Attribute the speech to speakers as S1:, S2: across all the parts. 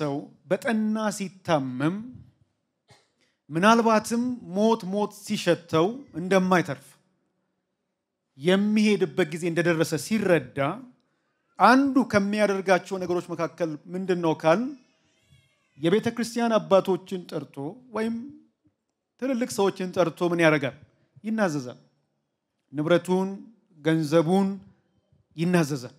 S1: ሰው በጠና ሲታመም ምናልባትም ሞት ሞት ሲሸተው እንደማይተርፍ የሚሄድበት ጊዜ እንደደረሰ ሲረዳ አንዱ ከሚያደርጋቸው ነገሮች መካከል ምንድን ነው ካል የቤተ ክርስቲያን አባቶችን ጠርቶ ወይም ትልልቅ ሰዎችን ጠርቶ ምን ያደርጋል? ይናዘዛል። ንብረቱን፣ ገንዘቡን ይናዘዛል።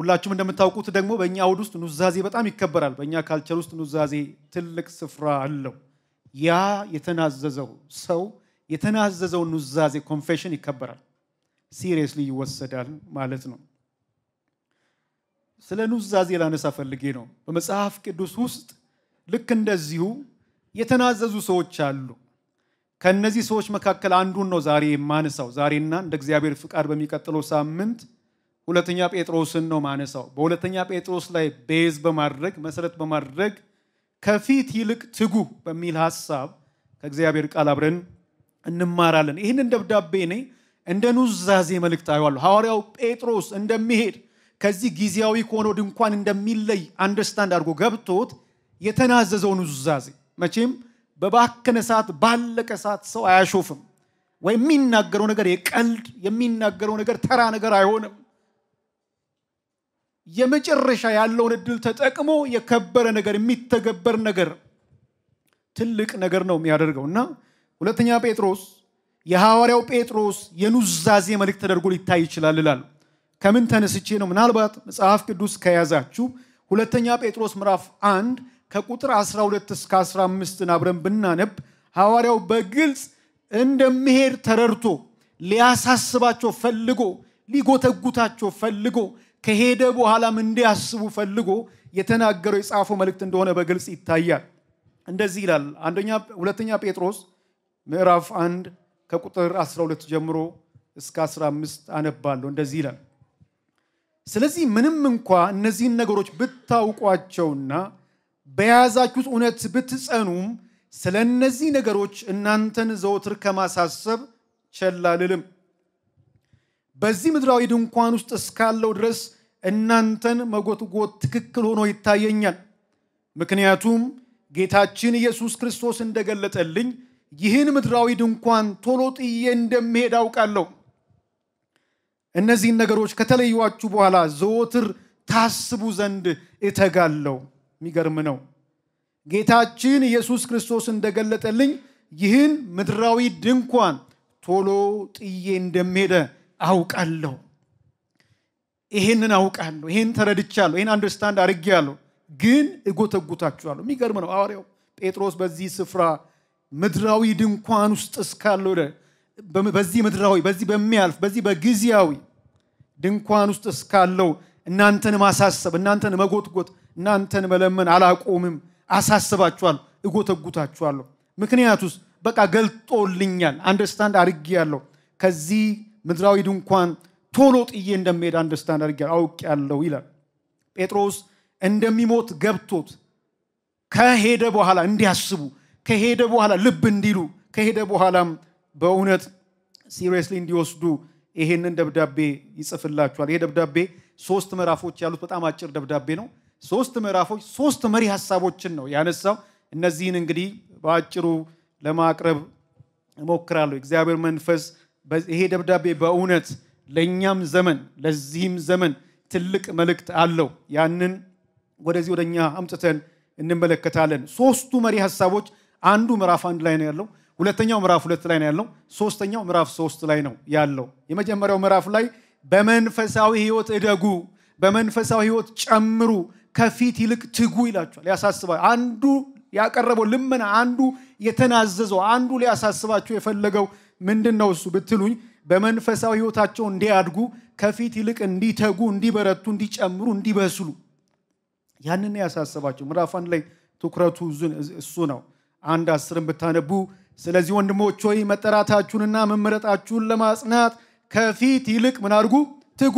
S1: ሁላችሁም እንደምታውቁት ደግሞ በእኛ አውድ ውስጥ ኑዛዜ በጣም ይከበራል። በእኛ ካልቸር ውስጥ ኑዛዜ ትልቅ ስፍራ አለው። ያ የተናዘዘው ሰው የተናዘዘው ኑዛዜ ኮንፌሽን ይከበራል፣ ሲሪየስሊ ይወሰዳል ማለት ነው። ስለ ኑዛዜ ላነሳ ፈልጌ ነው። በመጽሐፍ ቅዱስ ውስጥ ልክ እንደዚሁ የተናዘዙ ሰዎች አሉ። ከእነዚህ ሰዎች መካከል አንዱን ነው ዛሬ የማነሳው። ዛሬና እንደ እግዚአብሔር ፍቃድ በሚቀጥለው ሳምንት ሁለተኛ ጴጥሮስን ነው ማነሳው። በሁለተኛ ጴጥሮስ ላይ ቤዝ በማድረግ መሰረት በማድረግ ከፊት ይልቅ ትጉ በሚል ሀሳብ ከእግዚአብሔር ቃል አብረን እንማራለን። ይህንን ደብዳቤ እኔ እንደ ኑዛዜ መልእክት አየዋለሁ። ሐዋርያው ጴጥሮስ እንደሚሄድ ከዚህ ጊዜያዊ ከሆነው ድንኳን እንደሚለይ አንደርስታንድ አድርጎ ገብቶት የተናዘዘው ኑዛዜ መቼም በባከነ ሰዓት ባለቀ ሰዓት ሰው አያሾፍም ወይ የሚናገረው ነገር የቀልድ የሚናገረው ነገር ተራ ነገር አይሆንም። የመጨረሻ ያለውን እድል ተጠቅሞ የከበረ ነገር የሚተገበር ነገር ትልቅ ነገር ነው የሚያደርገው እና ሁለተኛ ጴጥሮስ የሐዋርያው ጴጥሮስ የኑዛዜ መልእክት ተደርጎ ሊታይ ይችላል ይላል። ከምን ተነስቼ ነው? ምናልባት መጽሐፍ ቅዱስ ከያዛችሁ ሁለተኛ ጴጥሮስ ምዕራፍ 1 ከቁጥር 12 እስከ 15 አብረን ብናነብ ሐዋርያው በግልጽ እንደሚሄድ ተረድቶ ሊያሳስባቸው ፈልጎ ሊጎተጉታቸው ፈልጎ ከሄደ በኋላም እንዲያስቡ ፈልጎ የተናገረው የጻፈው መልእክት እንደሆነ በግልጽ ይታያል። እንደዚህ ይላል አንደኛ ሁለተኛ ጴጥሮስ ምዕራፍ አንድ ከቁጥር 12 ጀምሮ እስከ 15 አነባለሁ። እንደዚህ ይላል፣ ስለዚህ ምንም እንኳ እነዚህን ነገሮች ብታውቋቸውና በያዛችሁት እውነት ብትጸኑም ስለ እነዚህ ነገሮች እናንተን ዘወትር ከማሳሰብ ቸል አልልም። በዚህ ምድራዊ ድንኳን ውስጥ እስካለው ድረስ እናንተን መጎትጎት ትክክል ሆኖ ይታየኛል። ምክንያቱም ጌታችን ኢየሱስ ክርስቶስ እንደገለጠልኝ ይህን ምድራዊ ድንኳን ቶሎ ጥዬ እንደምሄድ አውቃለሁ። እነዚህን ነገሮች ከተለዩዋችሁ በኋላ ዘወትር ታስቡ ዘንድ እተጋለሁ። የሚገርም ነው። ጌታችን ኢየሱስ ክርስቶስ እንደገለጠልኝ ይህን ምድራዊ ድንኳን ቶሎ ጥዬ እንደምሄደ አውቃለሁ። ይሄንን አውቃለሁ፣ ይሄን ተረድቻለሁ፣ ይሄን አንደርስታንድ አድርጌያለሁ፣ ግን እጎተጉታችኋለሁ። የሚገርም ነው። ሐዋርያው ጴጥሮስ በዚህ ስፍራ ምድራዊ ድንኳን ውስጥ እስካለው በዚህ ምድራዊ በዚህ በሚያልፍ በዚህ በጊዜያዊ ድንኳን ውስጥ እስካለው እናንተን ማሳሰብ፣ እናንተን መጎትጎት፣ እናንተን መለመን አላቆምም። አሳስባችኋለሁ፣ እጎተጉታችኋለሁ። ምክንያቱስ በቃ ገልጦልኛል፣ አንደርስታንድ አድርጌያለሁ። ከዚህ ምድራዊ ድንኳን ቶሎ ጥዬ እንደሚሄድ አንደርስታንድ አድርጌ አውቅ ያለው ይላል ጴጥሮስ እንደሚሞት ገብቶት ከሄደ በኋላ እንዲያስቡ ከሄደ በኋላ ልብ እንዲሉ ከሄደ በኋላም በእውነት ሲሪየስሊ እንዲወስዱ ይሄንን ደብዳቤ ይጽፍላችኋል። ይሄ ደብዳቤ ሶስት ምዕራፎች ያሉት በጣም አጭር ደብዳቤ ነው። ሶስት ምዕራፎች፣ ሶስት መሪ ሀሳቦችን ነው ያነሳው። እነዚህን እንግዲህ በአጭሩ ለማቅረብ እሞክራለሁ። እግዚአብሔር መንፈስ ይሄ ደብዳቤ በእውነት ለእኛም ዘመን ለዚህም ዘመን ትልቅ መልእክት አለው። ያንን ወደዚህ ወደ እኛ አምጥተን እንመለከታለን። ሶስቱ መሪ ሀሳቦች አንዱ ምዕራፍ አንድ ላይ ነው ያለው፣ ሁለተኛው ምዕራፍ ሁለት ላይ ነው ያለው፣ ሶስተኛው ምዕራፍ ሶስት ላይ ነው ያለው። የመጀመሪያው ምዕራፍ ላይ በመንፈሳዊ ህይወት እደጉ፣ በመንፈሳዊ ህይወት ጨምሩ፣ ከፊት ይልቅ ትጉ ይላቸዋል። ያሳስባል። አንዱ ያቀረበው ልመና፣ አንዱ የተናዘዘው፣ አንዱ ሊያሳስባቸው የፈለገው ምንድን ነው እሱ ብትሉኝ በመንፈሳዊ ህይወታቸው እንዲያድጉ ከፊት ይልቅ እንዲተጉ፣ እንዲበረቱ፣ እንዲጨምሩ፣ እንዲበስሉ ያንን ያሳሰባቸው ምዕራፍ አንድ ላይ ትኩረቱ እሱ ነው። አንድ አስርን ብታነቡ ስለዚህ ወንድሞች ሆይ መጠራታችሁንና መመረጣችሁን ለማጽናት ከፊት ይልቅ ምን አድርጉ? ትጉ።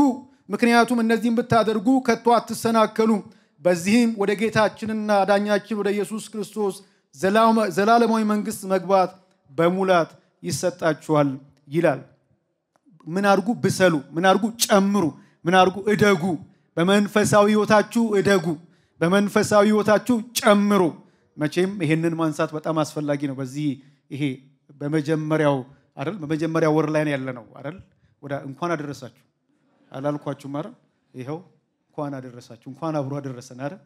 S1: ምክንያቱም እነዚህም ብታደርጉ ከቶ አትሰናከሉም። በዚህም ወደ ጌታችንና አዳኛችን ወደ ኢየሱስ ክርስቶስ ዘላለማዊ መንግስት መግባት በሙላት ይሰጣችኋል ይላል። ምን አድርጉ? ብሰሉ። ምን አድርጉ? ጨምሩ። ምን አድርጉ? እደጉ። በመንፈሳዊ ህይወታችሁ እደጉ። በመንፈሳዊ ህይወታችሁ ጨምሩ። መቼም ይሄንን ማንሳት በጣም አስፈላጊ ነው። በዚህ ይሄ በመጀመሪያው አይደል በመጀመሪያ ወር ላይ ያለ ነው አይደል? ወደ እንኳን አደረሳችሁ አላልኳችሁ ማረ ይኸው እንኳን አደረሳችሁ፣ እንኳን አብሮ አደረሰን አይደል?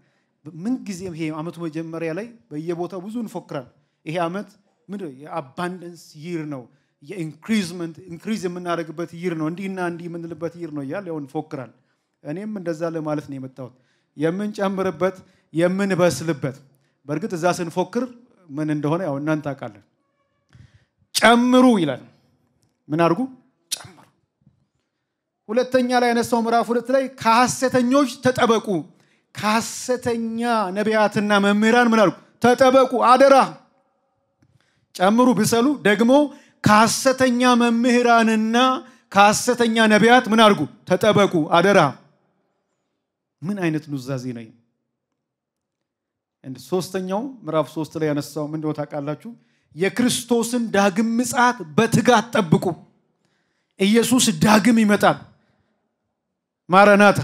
S1: ምንጊዜም ይሄ አመቱ መጀመሪያ ላይ በየቦታው ብዙ እንፎክራል። ይሄ አመት ምን የአባንደንስ ይር ነው የኢንክሪዝመንት ኢንክሪዝ የምናደርግበት ይር ነው እንዲህና እንዲህ የምንልበት ይር ነው እያል ያው እንፎክራል። እኔም እንደዛ ለማለት ነው የመጣሁት። የምንጨምርበት የምንበስልበት። በእርግጥ እዛ ስንፎክር ምን እንደሆነ ያው እናንተ አውቃለን ጨምሩ ይላል። ምን አድርጉ? ጨምሩ። ሁለተኛ ላይ ያነሳው ምዕራፍ ሁለት ላይ ከሐሰተኞች ተጠበቁ። ከሐሰተኛ ነቢያትና መምህራን ምን አድርጉ? ተጠበቁ። አደራ ጨምሩ፣ ብሰሉ ደግሞ ከሐሰተኛ መምህራንና ከሐሰተኛ ነቢያት ምን አድርጉ? ተጠበቁ፣ አደራ። ምን አይነት ኑዛዜ ነው? ሶስተኛው ምዕራፍ ሶስት ላይ ያነሳው ምንድ ታውቃላችሁ? የክርስቶስን ዳግም ምጽአት በትጋት ጠብቁ። ኢየሱስ ዳግም ይመጣል። ማረናታ።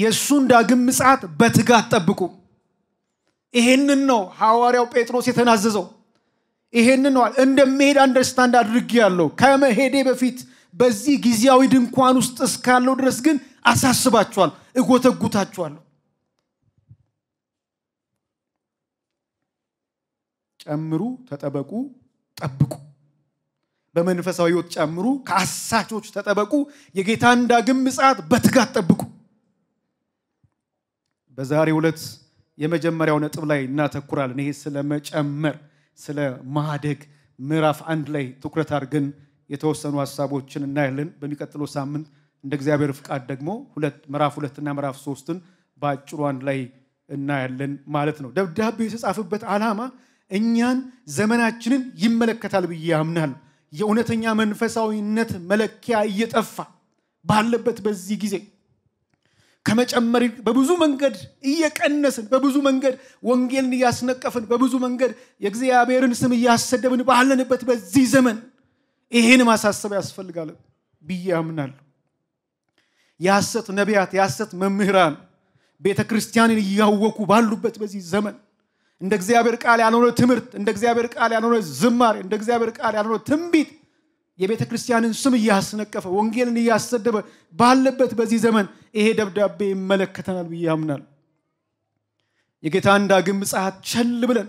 S1: የእሱን ዳግም ምጽት በትጋት ጠብቁ። ይህንን ነው ሐዋርያው ጴጥሮስ የተናዘዘው። ይሄንን እንደሚሄድ አንደርስታንድ አድርግ ያለው ከመሄዴ በፊት በዚህ ጊዜያዊ ድንኳን ውስጥ እስካለው ድረስ ግን አሳስባችኋል፣ እጎተጉታችኋለሁ። ጨምሩ፣ ተጠበቁ፣ ጠብቁ። በመንፈሳዊ ህይወት ጨምሩ፣ ከአሳቾች ተጠበቁ፣ የጌታን ዳግም ምጽት በትጋት ጠብቁ። በዛሬ ሁለት የመጀመሪያው ነጥብ ላይ እናተኩራለን። ይሄ ስለመጨመር ስለ ማደግ ምዕራፍ አንድ ላይ ትኩረት አድርገን የተወሰኑ ሀሳቦችን እናያለን። በሚቀጥለው ሳምንት እንደ እግዚአብሔር ፍቃድ ደግሞ ሁለት ምዕራፍ ሁለትና ምዕራፍ ሶስትን በአጭሩ አንድ ላይ እናያለን ማለት ነው። ደብዳቤው የተጻፈበት ዓላማ እኛን ዘመናችንን ይመለከታል ብዬ ያምናል። የእውነተኛ መንፈሳዊነት መለኪያ እየጠፋ ባለበት በዚህ ጊዜ ከመጨመር በብዙ መንገድ እየቀነስን በብዙ መንገድ ወንጌልን እያስነቀፍን በብዙ መንገድ የእግዚአብሔርን ስም እያሰደብን ባለንበት በዚህ ዘመን ይህን ማሳሰብ ያስፈልጋል ብዬ አምናለሁ። የሐሰት ነቢያት፣ የሐሰት መምህራን ቤተ ክርስቲያንን እያወኩ ባሉበት በዚህ ዘመን እንደ እግዚአብሔር ቃል ያልሆነ ትምህርት፣ እንደ እግዚአብሔር ቃል ያልሆነ ዝማሬ፣ እንደ እግዚአብሔር ቃል ያልሆነ ትንቢት የቤተ ክርስቲያንን ስም እያስነቀፈ ወንጌልን እያሰደበ ባለበት በዚህ ዘመን ይሄ ደብዳቤ ይመለከተናል ብዬ ያምናል። የጌታን ዳግም ምጽአት ቸል ብለን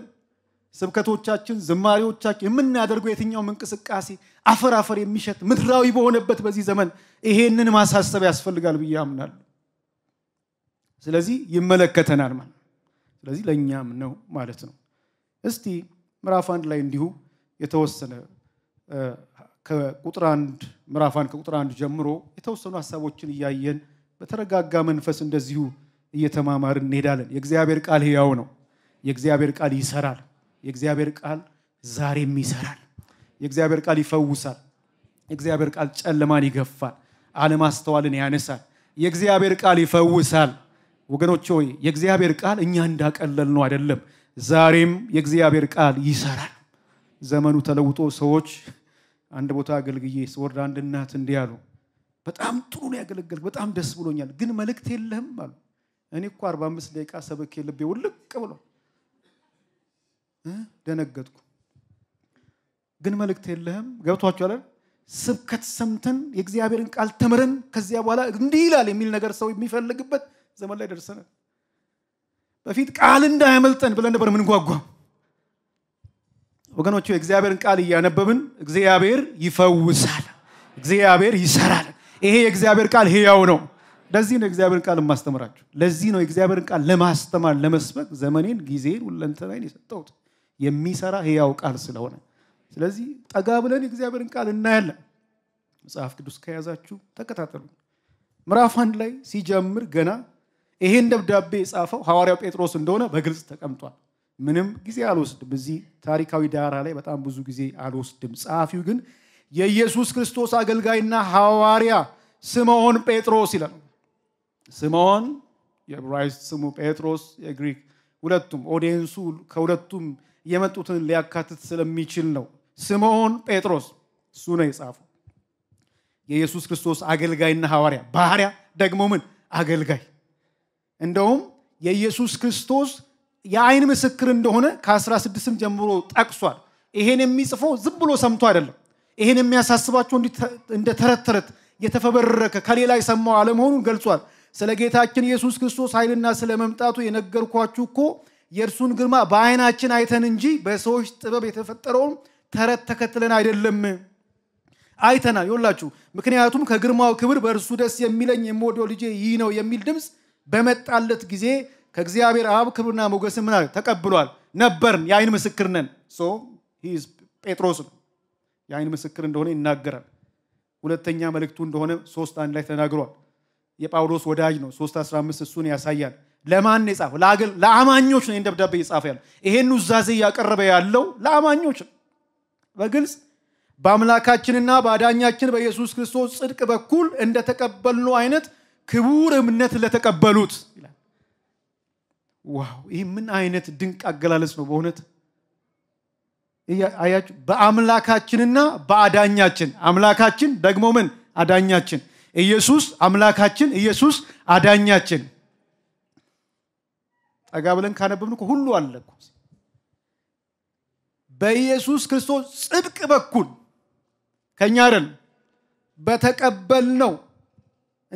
S1: ስብከቶቻችን፣ ዝማሪዎቻችን የምናደርገው የትኛውም እንቅስቃሴ አፈር አፈር የሚሸት ምድራዊ በሆነበት በዚህ ዘመን ይሄንን ማሳሰብ ያስፈልጋል ብዬ ያምናል። ስለዚህ ይመለከተናል ማለት ስለዚህ ለእኛም ነው ማለት ነው። እስቲ ምዕራፍ አንድ ላይ እንዲሁ የተወሰነ ከቁጥር አንድ ምዕራፍ አንድ ከቁጥር አንድ ጀምሮ የተወሰኑ ሀሳቦችን እያየን በተረጋጋ መንፈስ እንደዚሁ እየተማማርን እንሄዳለን። የእግዚአብሔር ቃል ሕያው ነው። የእግዚአብሔር ቃል ይሰራል። የእግዚአብሔር ቃል ዛሬም ይሰራል። የእግዚአብሔር ቃል ይፈውሳል። የእግዚአብሔር ቃል ጨለማን ይገፋል፣ አለማስተዋልን ያነሳል። የእግዚአብሔር ቃል ይፈውሳል። ወገኖች ሆይ የእግዚአብሔር ቃል እኛ እንዳቀለል ነው አይደለም። ዛሬም የእግዚአብሔር ቃል ይሰራል። ዘመኑ ተለውጦ ሰዎች አንድ ቦታ አገልግዬ ስወርድ አንድ እናት እንዲህ አሉ፣ በጣም ጥሩ ነው ያገለገልክ፣ በጣም ደስ ብሎኛል፣ ግን መልእክት የለህም አሉ። እኔ እኮ አርባ አምስት ደቂቃ ሰብኬ ልቤ ውልቅ ብሎ ደነገጥኩ። ግን መልእክት የለህም ገብቷቸዋል። ስብከት ሰምተን የእግዚአብሔርን ቃል ተምረን ከዚያ በኋላ እንዲህ ይላል የሚል ነገር ሰው የሚፈልግበት ዘመን ላይ ደርሰናል። በፊት ቃል እንዳያመልጠን ብለን ነበር ምንጓጓም ወገኖቹ የእግዚአብሔርን ቃል እያነበብን እግዚአብሔር ይፈውሳል፣ እግዚአብሔር ይሰራል። ይሄ የእግዚአብሔር ቃል ህያው ነው። ለዚህ ነው የእግዚአብሔር ቃል የማስተምራችሁ። ለዚህ ነው የእግዚአብሔርን ቃል ለማስተማር ለመስበክ ዘመኔን፣ ጊዜን፣ ሁለንተናይን የሰጠውት የሚሰራ ህያው ቃል ስለሆነ። ስለዚህ ጠጋ ብለን የእግዚአብሔርን ቃል እናያለን። መጽሐፍ ቅዱስ ከያዛችሁ ተከታተሉ። ምዕራፍ አንድ ላይ ሲጀምር ገና ይሄን ደብዳቤ የጻፈው ሐዋርያው ጴጥሮስ እንደሆነ በግልጽ ተቀምጧል። ምንም ጊዜ አልወስድም። እዚህ ታሪካዊ ዳራ ላይ በጣም ብዙ ጊዜ አልወስድም። ጸሐፊው ግን የኢየሱስ ክርስቶስ አገልጋይና ሐዋርያ ስምዖን ጴጥሮስ ይላል። ስምዖን የዕብራይስጥ ስሙ፣ ጴጥሮስ የግሪክ ሁለቱም። ኦዲየንሱ ከሁለቱም የመጡትን ሊያካትት ስለሚችል ነው። ስምዖን ጴጥሮስ እሱ ነው የጻፈው። የኢየሱስ ክርስቶስ አገልጋይና ሐዋርያ ባህሪያ ደግሞ ምን አገልጋይ እንደውም የኢየሱስ ክርስቶስ የአይን ምስክር እንደሆነ ከ16ም ጀምሮ ጠቅሷል። ይሄን የሚጽፈው ዝም ብሎ ሰምቶ አይደለም። ይሄን የሚያሳስባቸው እንደ ተረትተረት የተፈበረከ ከሌላ የሰማው አለመሆኑን ገልጿል። ስለ ጌታችን ኢየሱስ ክርስቶስ ኃይልና ስለ መምጣቱ የነገርኳችሁ እኮ የእርሱን ግርማ በአይናችን አይተን እንጂ በሰዎች ጥበብ የተፈጠረውን ተረት ተከትለን አይደለም። አይተናል። ይወላችሁ ምክንያቱም ከግርማው ክብር በእርሱ ደስ የሚለኝ የምወደው ልጄ ይህ ነው የሚል ድምፅ በመጣለት ጊዜ ከእግዚአብሔር አብ ክብርና ሞገስ ምን ተቀብሏል። ነበርን፣ የአይን ምስክር ነን። ጴጥሮስ ነው የአይን ምስክር እንደሆነ ይናገራል። ሁለተኛ መልእክቱ እንደሆነ ሶስት አንድ ላይ ተናግሯል። የጳውሎስ ወዳጅ ነው። 315 እሱን ያሳያል። ለማን ለአገል ለአማኞች ነው። ደብዳቤ ያለ ይሄን ኑዛዜ እያቀረበ ያለው ለአማኞች ነው። በግልጽ በአምላካችንና በአዳኛችን በኢየሱስ ክርስቶስ ጽድቅ በኩል እንደተቀበልነው አይነት ክቡር እምነት ለተቀበሉት ዋው ይህ ምን አይነት ድንቅ አገላለጽ ነው በእውነት አያችሁ በአምላካችንና በአዳኛችን አምላካችን ደግሞ ምን አዳኛችን ኢየሱስ አምላካችን ኢየሱስ አዳኛችን ጠጋ ብለን ካነበብን እኮ ሁሉ አለ በኢየሱስ ክርስቶስ ጽድቅ በኩል ከእኛ አይደል በተቀበልነው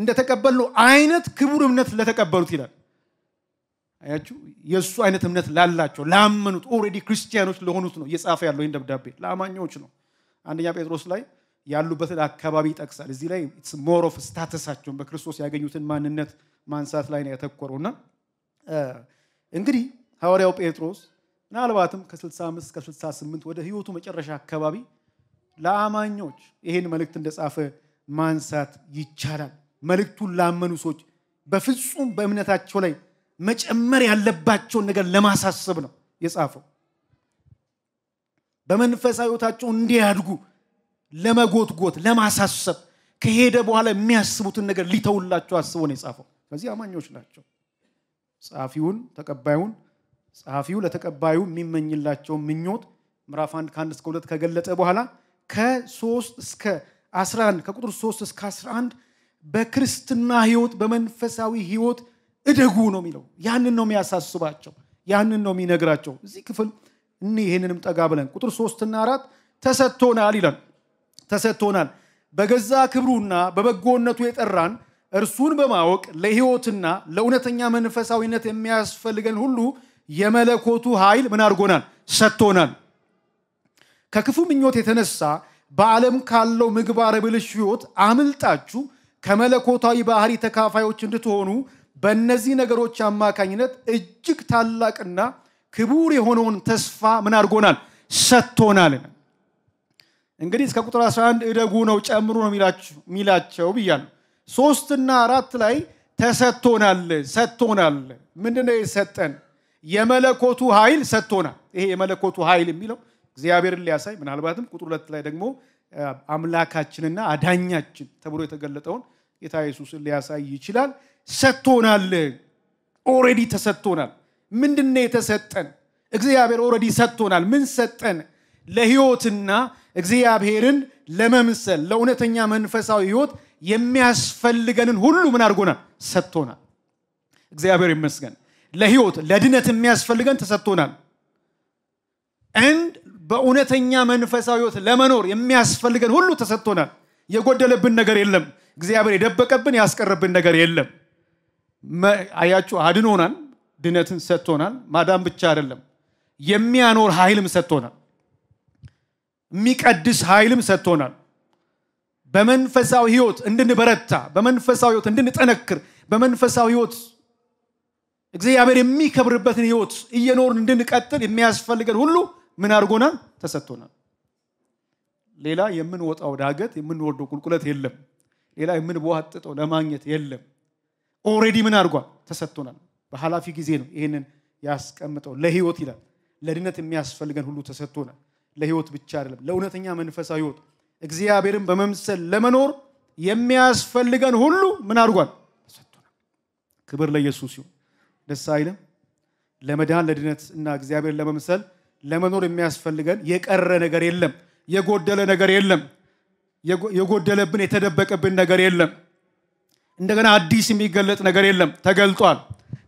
S1: እንደተቀበልነው አይነት ክቡር እምነት ለተቀበሉት ይላል አያችሁ የእሱ አይነት እምነት ላላቸው ላመኑት ኦልሬዲ ክርስቲያኖች ለሆኑት ነው እየጻፈ ያለው ይህን ደብዳቤ ለአማኞች ነው አንደኛ ጴጥሮስ ላይ ያሉበትን አካባቢ ይጠቅሳል እዚህ ላይ ሞር ኦፍ ስታተሳቸውን በክርስቶስ ያገኙትን ማንነት ማንሳት ላይ ነው ያተኮረው እና እንግዲህ ሐዋርያው ጴጥሮስ ምናልባትም ከ65 ከ 68 ወደ ህይወቱ መጨረሻ አካባቢ ለአማኞች ይህን መልእክት እንደጻፈ ማንሳት ይቻላል መልእክቱን ላመኑ ሰዎች በፍጹም በእምነታቸው ላይ መጨመር ያለባቸውን ነገር ለማሳሰብ ነው የጻፈው በመንፈሳዊታቸው እንዲያድጉ ለመጎትጎት ለማሳሰብ ከሄደ በኋላ የሚያስቡትን ነገር ሊተውላቸው አስቦ ነው የጻፈው ስለዚህ አማኞች ናቸው ጸሐፊውን ተቀባዩን ጸሐፊው ለተቀባዩ የሚመኝላቸው ምኞት ምዕራፍ አንድ ከአንድ እስከ ሁለት ከገለጠ በኋላ ከሶስት እስከ አስራ አንድ ከቁጥር ሶስት እስከ አስራ አንድ በክርስትና ህይወት በመንፈሳዊ ህይወት እደጉ ነው የሚለው ያንን ነው የሚያሳስባቸው ያንን ነው የሚነግራቸው እዚህ ክፍል እኒ ይህንንም ጠጋ ብለን ቁጥር ሶስትና አራት ተሰጥቶናል ይለን ተሰጥቶናል በገዛ ክብሩና በበጎነቱ የጠራን እርሱን በማወቅ ለህይወትና ለእውነተኛ መንፈሳዊነት የሚያስፈልገን ሁሉ የመለኮቱ ኃይል ምን አድርጎናል ሰጥቶናል ከክፉ ምኞት የተነሳ በዓለም ካለው ምግባረ ብልሽ ህይወት አምልጣችሁ ከመለኮታዊ ባህሪ ተካፋዮች እንድትሆኑ በእነዚህ ነገሮች አማካኝነት እጅግ ታላቅና ክቡር የሆነውን ተስፋ ምን አድርጎናል? ሰጥቶናል። እንግዲህ እስከ ቁጥር 11 እደጉ ነው ጨምሩ ነው የሚላቸው ብያለሁ። ሶስትና አራት ላይ ተሰጥቶናል ሰጥቶናል። ምንድነው የሰጠን? የመለኮቱ ኃይል ሰጥቶናል። ይሄ የመለኮቱ ኃይል የሚለው እግዚአብሔርን ሊያሳይ ምናልባትም ቁጥር ሁለት ላይ ደግሞ አምላካችንና አዳኛችን ተብሎ የተገለጠውን ጌታ ኢየሱስን ሊያሳይ ይችላል። ሰጥቶናል። ኦሬዲ ተሰጥቶናል። ምንድነው የተሰጠን? እግዚአብሔር ኦረዲ ሰጥቶናል። ምን ሰጠን? ለህይወትና እግዚአብሔርን ለመምሰል ለእውነተኛ መንፈሳዊ ህይወት የሚያስፈልገንን ሁሉ ምን አድርጎናል? ሰጥቶናል። እግዚአብሔር ይመስገን። ለህይወት ለድነት የሚያስፈልገን ተሰጥቶናል። እንድ በእውነተኛ መንፈሳዊ ህይወት ለመኖር የሚያስፈልገን ሁሉ ተሰጥቶናል። የጎደለብን ነገር የለም። እግዚአብሔር የደበቀብን ያስቀረብን ነገር የለም። አያችሁ አድኖናል፣ ድነትን ሰጥቶናል። ማዳን ብቻ አይደለም፣ የሚያኖር ኃይልም ሰጥቶናል፣ የሚቀድስ ኃይልም ሰጥቶናል። በመንፈሳዊ ህይወት እንድንበረታ፣ በመንፈሳዊ ህይወት እንድንጠነክር፣ በመንፈሳዊ ህይወት እግዚአብሔር የሚከብርበትን ህይወት እየኖርን እንድንቀጥል የሚያስፈልገን ሁሉ ምን አድርጎናል? ተሰጥቶናል። ሌላ የምንወጣው ዳገት የምንወርደው ቁልቁለት የለም። ሌላ የምንቧጥጠው ለማግኘት የለም። ኦሬዲ ምን አድርጓል? ተሰጥቶናል። በኃላፊ ጊዜ ነው ይህንን ያስቀምጠው። ለህይወት ይላል። ለድነት የሚያስፈልገን ሁሉ ተሰጥቶናል። ለህይወት ብቻ አይደለም፣ ለእውነተኛ መንፈሳዊ ህይወት እግዚአብሔርን በመምሰል ለመኖር የሚያስፈልገን ሁሉ ምን አድርጓል? ተሰጥቶናል። ክብር ለኢየሱስ ይሁን። ደስ አይልም? ለመዳን ለድነት እና እግዚአብሔርን ለመምሰል ለመኖር የሚያስፈልገን የቀረ ነገር የለም። የጎደለ ነገር የለም። የጎደለብን የተደበቀብን ነገር የለም። እንደገና አዲስ የሚገለጥ ነገር የለም። ተገልጧል፣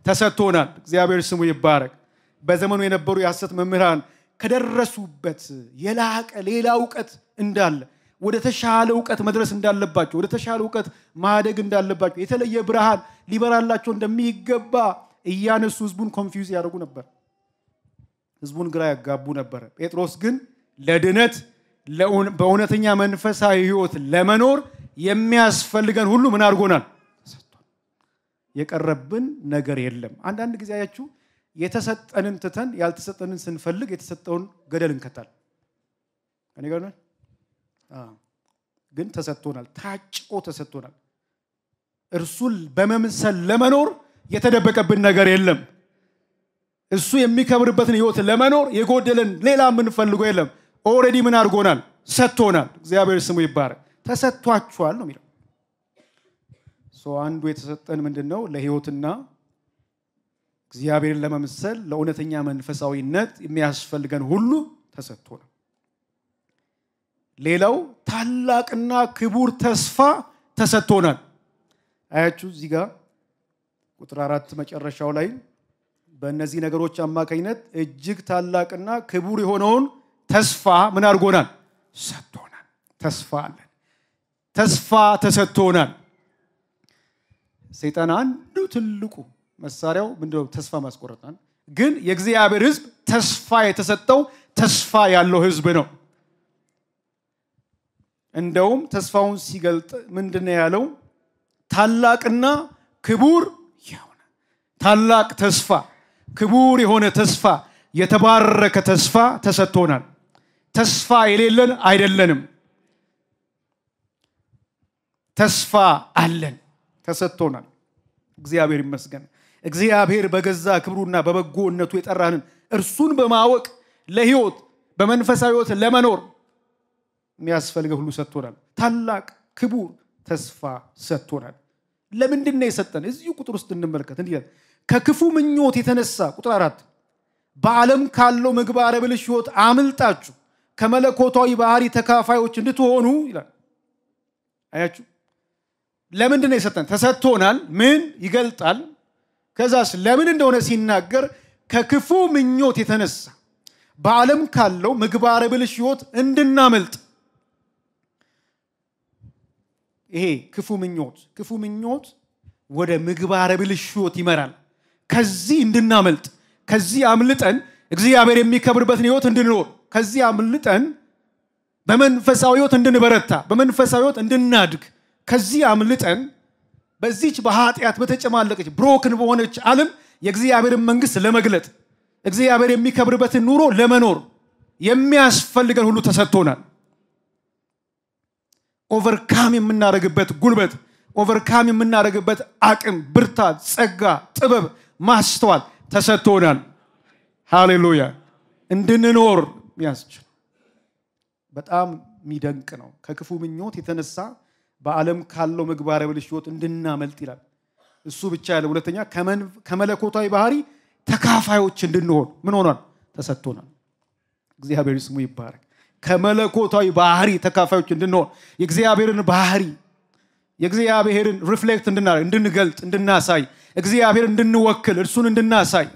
S1: ተሰጥቶናል። እግዚአብሔር ስሙ ይባረክ። በዘመኑ የነበሩ የሐሰት መምህራን ከደረሱበት የላቀ ሌላ እውቀት እንዳለ ወደ ተሻለ እውቀት መድረስ እንዳለባቸው፣ ወደ ተሻለ እውቀት ማደግ እንዳለባቸው፣ የተለየ ብርሃን ሊበራላቸው እንደሚገባ እያነሱ ህዝቡን ኮንፊውዝ ያደርጉ ነበር። ህዝቡን ግራ ያጋቡ ነበረ። ጴጥሮስ ግን ለድነት በእውነተኛ መንፈሳዊ ህይወት ለመኖር የሚያስፈልገን ሁሉ ምን አድርጎናል? የቀረብን ነገር የለም። አንዳንድ ጊዜ አያችሁ የተሰጠንን ትተን ያልተሰጠንን ስንፈልግ የተሰጠውን ገደል እንከታል። ከኔ ጋር ግን ተሰጥቶናል፣ ታጭቆ ተሰጥቶናል። እርሱን በመምሰል ለመኖር የተደበቀብን ነገር የለም። እሱ የሚከብርበትን ህይወት ለመኖር የጎደለን ሌላ የምንፈልገው የለም። ኦልሬዲ ምን አድርጎናል? ሰጥቶናል። እግዚአብሔር ስሙ ይባረክ። ተሰጥቷችኋል ነው የሚለው አንዱ የተሰጠን ምንድን ነው? ለህይወትና እግዚአብሔርን ለመምሰል ለእውነተኛ መንፈሳዊነት የሚያስፈልገን ሁሉ ተሰጥቶ ነው። ሌላው ታላቅና ክቡር ተስፋ ተሰጥቶናል። አያችሁ እዚህ ጋር ቁጥር አራት መጨረሻው ላይ በእነዚህ ነገሮች አማካኝነት እጅግ ታላቅና ክቡር የሆነውን ተስፋ ምን አድርጎናል? ሰጥቶናል። ተስፋ አለን። ተስፋ ተሰጥቶናል። ሰይጣን አንዱ ትልቁ መሳሪያው ምንድነው? ተስፋ ማስቆረጥ። ግን የእግዚአብሔር ህዝብ ተስፋ የተሰጠው ተስፋ ያለው ህዝብ ነው። እንደውም ተስፋውን ሲገልጥ ምንድነው ያለው? ታላቅና ክቡር የሆነ ታላቅ ተስፋ፣ ክቡር የሆነ ተስፋ፣ የተባረከ ተስፋ ተሰጥቶናል። ተስፋ የሌለን አይደለንም። ተስፋ አለን፣ ተሰጥቶናል። እግዚአብሔር ይመስገን። እግዚአብሔር በገዛ ክብሩና በበጎነቱ የጠራንን እርሱን በማወቅ ለህይወት በመንፈሳዊ ህይወት ለመኖር የሚያስፈልገ ሁሉ ሰጥቶናል። ታላቅ ክቡር ተስፋ ሰጥቶናል። ለምንድን ነው የሰጠን? እዚሁ ቁጥር ውስጥ እንመልከት። እንዲህ ከክፉ ምኞት የተነሳ ቁጥር አራት በዓለም ካለው ምግባረ ብልሽ ህይወት አምልጣችሁ ከመለኮታዊ ባህሪ ተካፋዮች እንድትሆኑ ይላል። አያችሁ ለምንድን ነው የሰጠን? ተሰጥቶናል። ምን ይገልጣል? ከዛስ ለምን እንደሆነ ሲናገር ከክፉ ምኞት የተነሳ በዓለም ካለው ምግባረ ብልሽ ህይወት እንድናመልጥ ይሄ ክፉ ምኞት ክፉ ምኞት ወደ ምግባረ ብልሽ ህይወት ይመራል። ከዚህ እንድናመልጥ ከዚህ አምልጠን እግዚአብሔር የሚከብርበትን ህይወት እንድንኖር ከዚህ አምልጠን በመንፈሳዊ ህይወት እንድንበረታ በመንፈሳዊ ህይወት እንድናድግ ከዚህ አምልጠን በዚች በኃጢአት በተጨማለቀች ብሮክን በሆነች ዓለም የእግዚአብሔርን መንግስት ለመግለጥ እግዚአብሔር የሚከብርበትን ኑሮ ለመኖር የሚያስፈልገን ሁሉ ተሰጥቶናል። ኦቨርካም የምናደርግበት ጉልበት፣ ኦቨርካም የምናደርግበት አቅም፣ ብርታት፣ ጸጋ፣ ጥበብ፣ ማስተዋል ተሰጥቶናል። ሃሌሉያ! እንድንኖር ያስችል በጣም የሚደንቅ ነው። ከክፉ ምኞት የተነሳ በዓለም ካለው ምግባረ ብልሽ ህይወት እንድናመልጥ ይላል። እሱ ብቻ ያለ ሁለተኛ ከመለኮታዊ ባህሪ ተካፋዮች እንድንሆን ምን ሆኗል? ተሰጥቶናል። እግዚአብሔር ስሙ ይባረክ። ከመለኮታዊ ባህሪ ተካፋዮች እንድንሆን የእግዚአብሔርን ባህሪ የእግዚአብሔርን ሪፍሌክት እንድናደርግ እንድንገልጥ እንድናሳይ እግዚአብሔር እንድንወክል እርሱን እንድናሳይ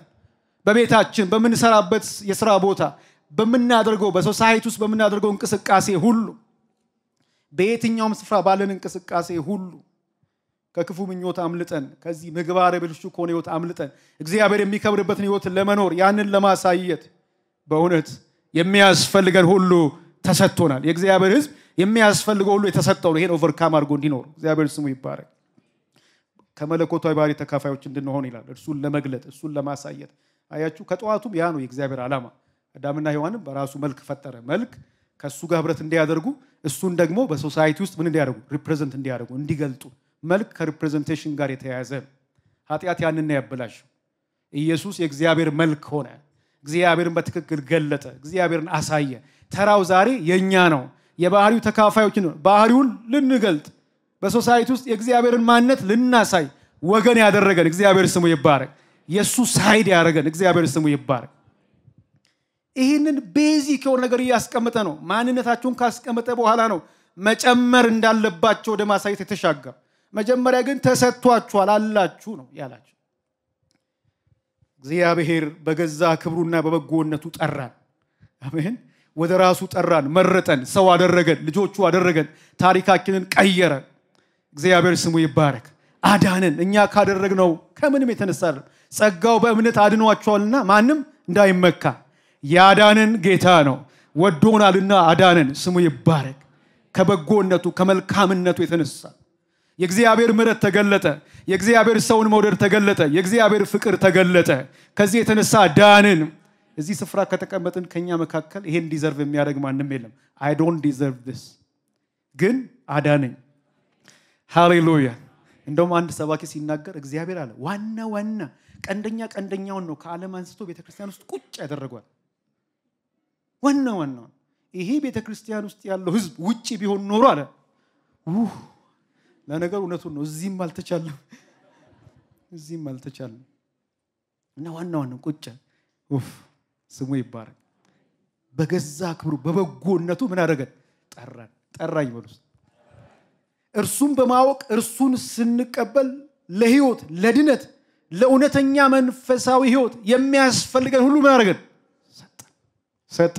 S1: በቤታችን በምንሰራበት የስራ ቦታ በምናደርገው በሶሳይቲ ውስጥ በምናደርገው እንቅስቃሴ ሁሉ በየትኛውም ስፍራ ባለን እንቅስቃሴ ሁሉ ከክፉ ምኞት አምልጠን ከዚህ ምግባር የብልሹ ከሆነ ህይወት አምልጠን እግዚአብሔር የሚከብርበትን ህይወት ለመኖር ያንን ለማሳየት በእውነት የሚያስፈልገን ሁሉ ተሰጥቶናል። የእግዚአብሔር ህዝብ የሚያስፈልገው ሁሉ የተሰጠው ነው። ይሄን ኦቨርካም አድርጎ እንዲኖር እግዚአብሔር ስሙ ይባረክ። ከመለኮታዊ ባህሪ ተካፋዮች እንድንሆን ይላል። እርሱን ለመግለጥ እርሱን ለማሳየት አያችሁ፣ ከጠዋቱም ያ ነው የእግዚአብሔር ዓላማ። አዳምና ህዋንም በራሱ መልክ ፈጠረ። መልክ ከእሱ ጋር ህብረት እንዲያደርጉ እሱን ደግሞ በሶሳይቲ ውስጥ ምን እንዲያደርጉ ሪፕሬዘንት እንዲያደርጉ እንዲገልጡ መልክ ከሪፕሬዘንቴሽን ጋር የተያያዘ ኃጢአት ያንን ያበላሸው ኢየሱስ የእግዚአብሔር መልክ ሆነ እግዚአብሔርን በትክክል ገለጠ እግዚአብሔርን አሳየ ተራው ዛሬ የእኛ ነው የባህሪው ተካፋዮች ነው ባህሪውን ልንገልጥ በሶሳይቲ ውስጥ የእግዚአብሔርን ማንነት ልናሳይ ወገን ያደረገን እግዚአብሔር ስሙ ይባረክ የእሱ ሳይድ ያደረገን እግዚአብሔር ስሙ ይባረክ ይህንን ቤዚክ የሆነ ነገር እያስቀመጠ ነው። ማንነታችሁን ካስቀመጠ በኋላ ነው መጨመር እንዳለባቸው ወደ ማሳየት የተሻጋ። መጀመሪያ ግን ተሰጥቷችኋል አላችሁ ነው ያላቸው። እግዚአብሔር በገዛ ክብሩና በበጎነቱ ጠራን። አሜን። ወደ ራሱ ጠራን፣ መረጠን፣ ሰው አደረገን፣ ልጆቹ አደረገን፣ ታሪካችንን ቀየረ። እግዚአብሔር ስሙ ይባረክ። አዳነን። እኛ ካደረግነው ከምንም የተነሳ ጸጋው በእምነት አድኗቸዋልና ማንም እንዳይመካ ያዳነን ጌታ ነው። ወዶናልና አዳነን። ስሙ ይባረክ። ከበጎነቱ ከመልካምነቱ የተነሳ የእግዚአብሔር ምረት ተገለጠ። የእግዚአብሔር ሰውን መውደድ ተገለጠ። የእግዚአብሔር ፍቅር ተገለጠ። ከዚህ የተነሳ ዳንን። እዚህ ስፍራ ከተቀመጥን ከኛ መካከል ይሄን ዲዘርቭ የሚያደርግ ማንም የለም። አይ ዶንት ዲዘርቭ ስ ግን አዳነኝ። ሃሌሉያ። እንደውም አንድ ሰባኪ ሲናገር እግዚአብሔር አለ ዋና ዋና ቀንደኛ ቀንደኛውን ነው ከዓለም አንስቶ ቤተክርስቲያን ውስጥ ቁጭ ያደረጓል። ዋና ዋናውን ይሄ ቤተ ክርስቲያን ውስጥ ያለው ህዝብ ውጭ ቢሆን ኖሮ አለ ለነገር እውነቱን ነው እዚህም አልተቻለም እዚህም አልተቻለም እና ዋና ዋና ቁጭ ፍ ስሙ ይባረክ በገዛ ክብሩ በበጎነቱ ምን አደረገን ጠራን ጠራኝ በሉስ እርሱን በማወቅ እርሱን ስንቀበል ለህይወት ለድነት ለእውነተኛ መንፈሳዊ ህይወት የሚያስፈልገን ሁሉ ምን አደረገን ሰጠ።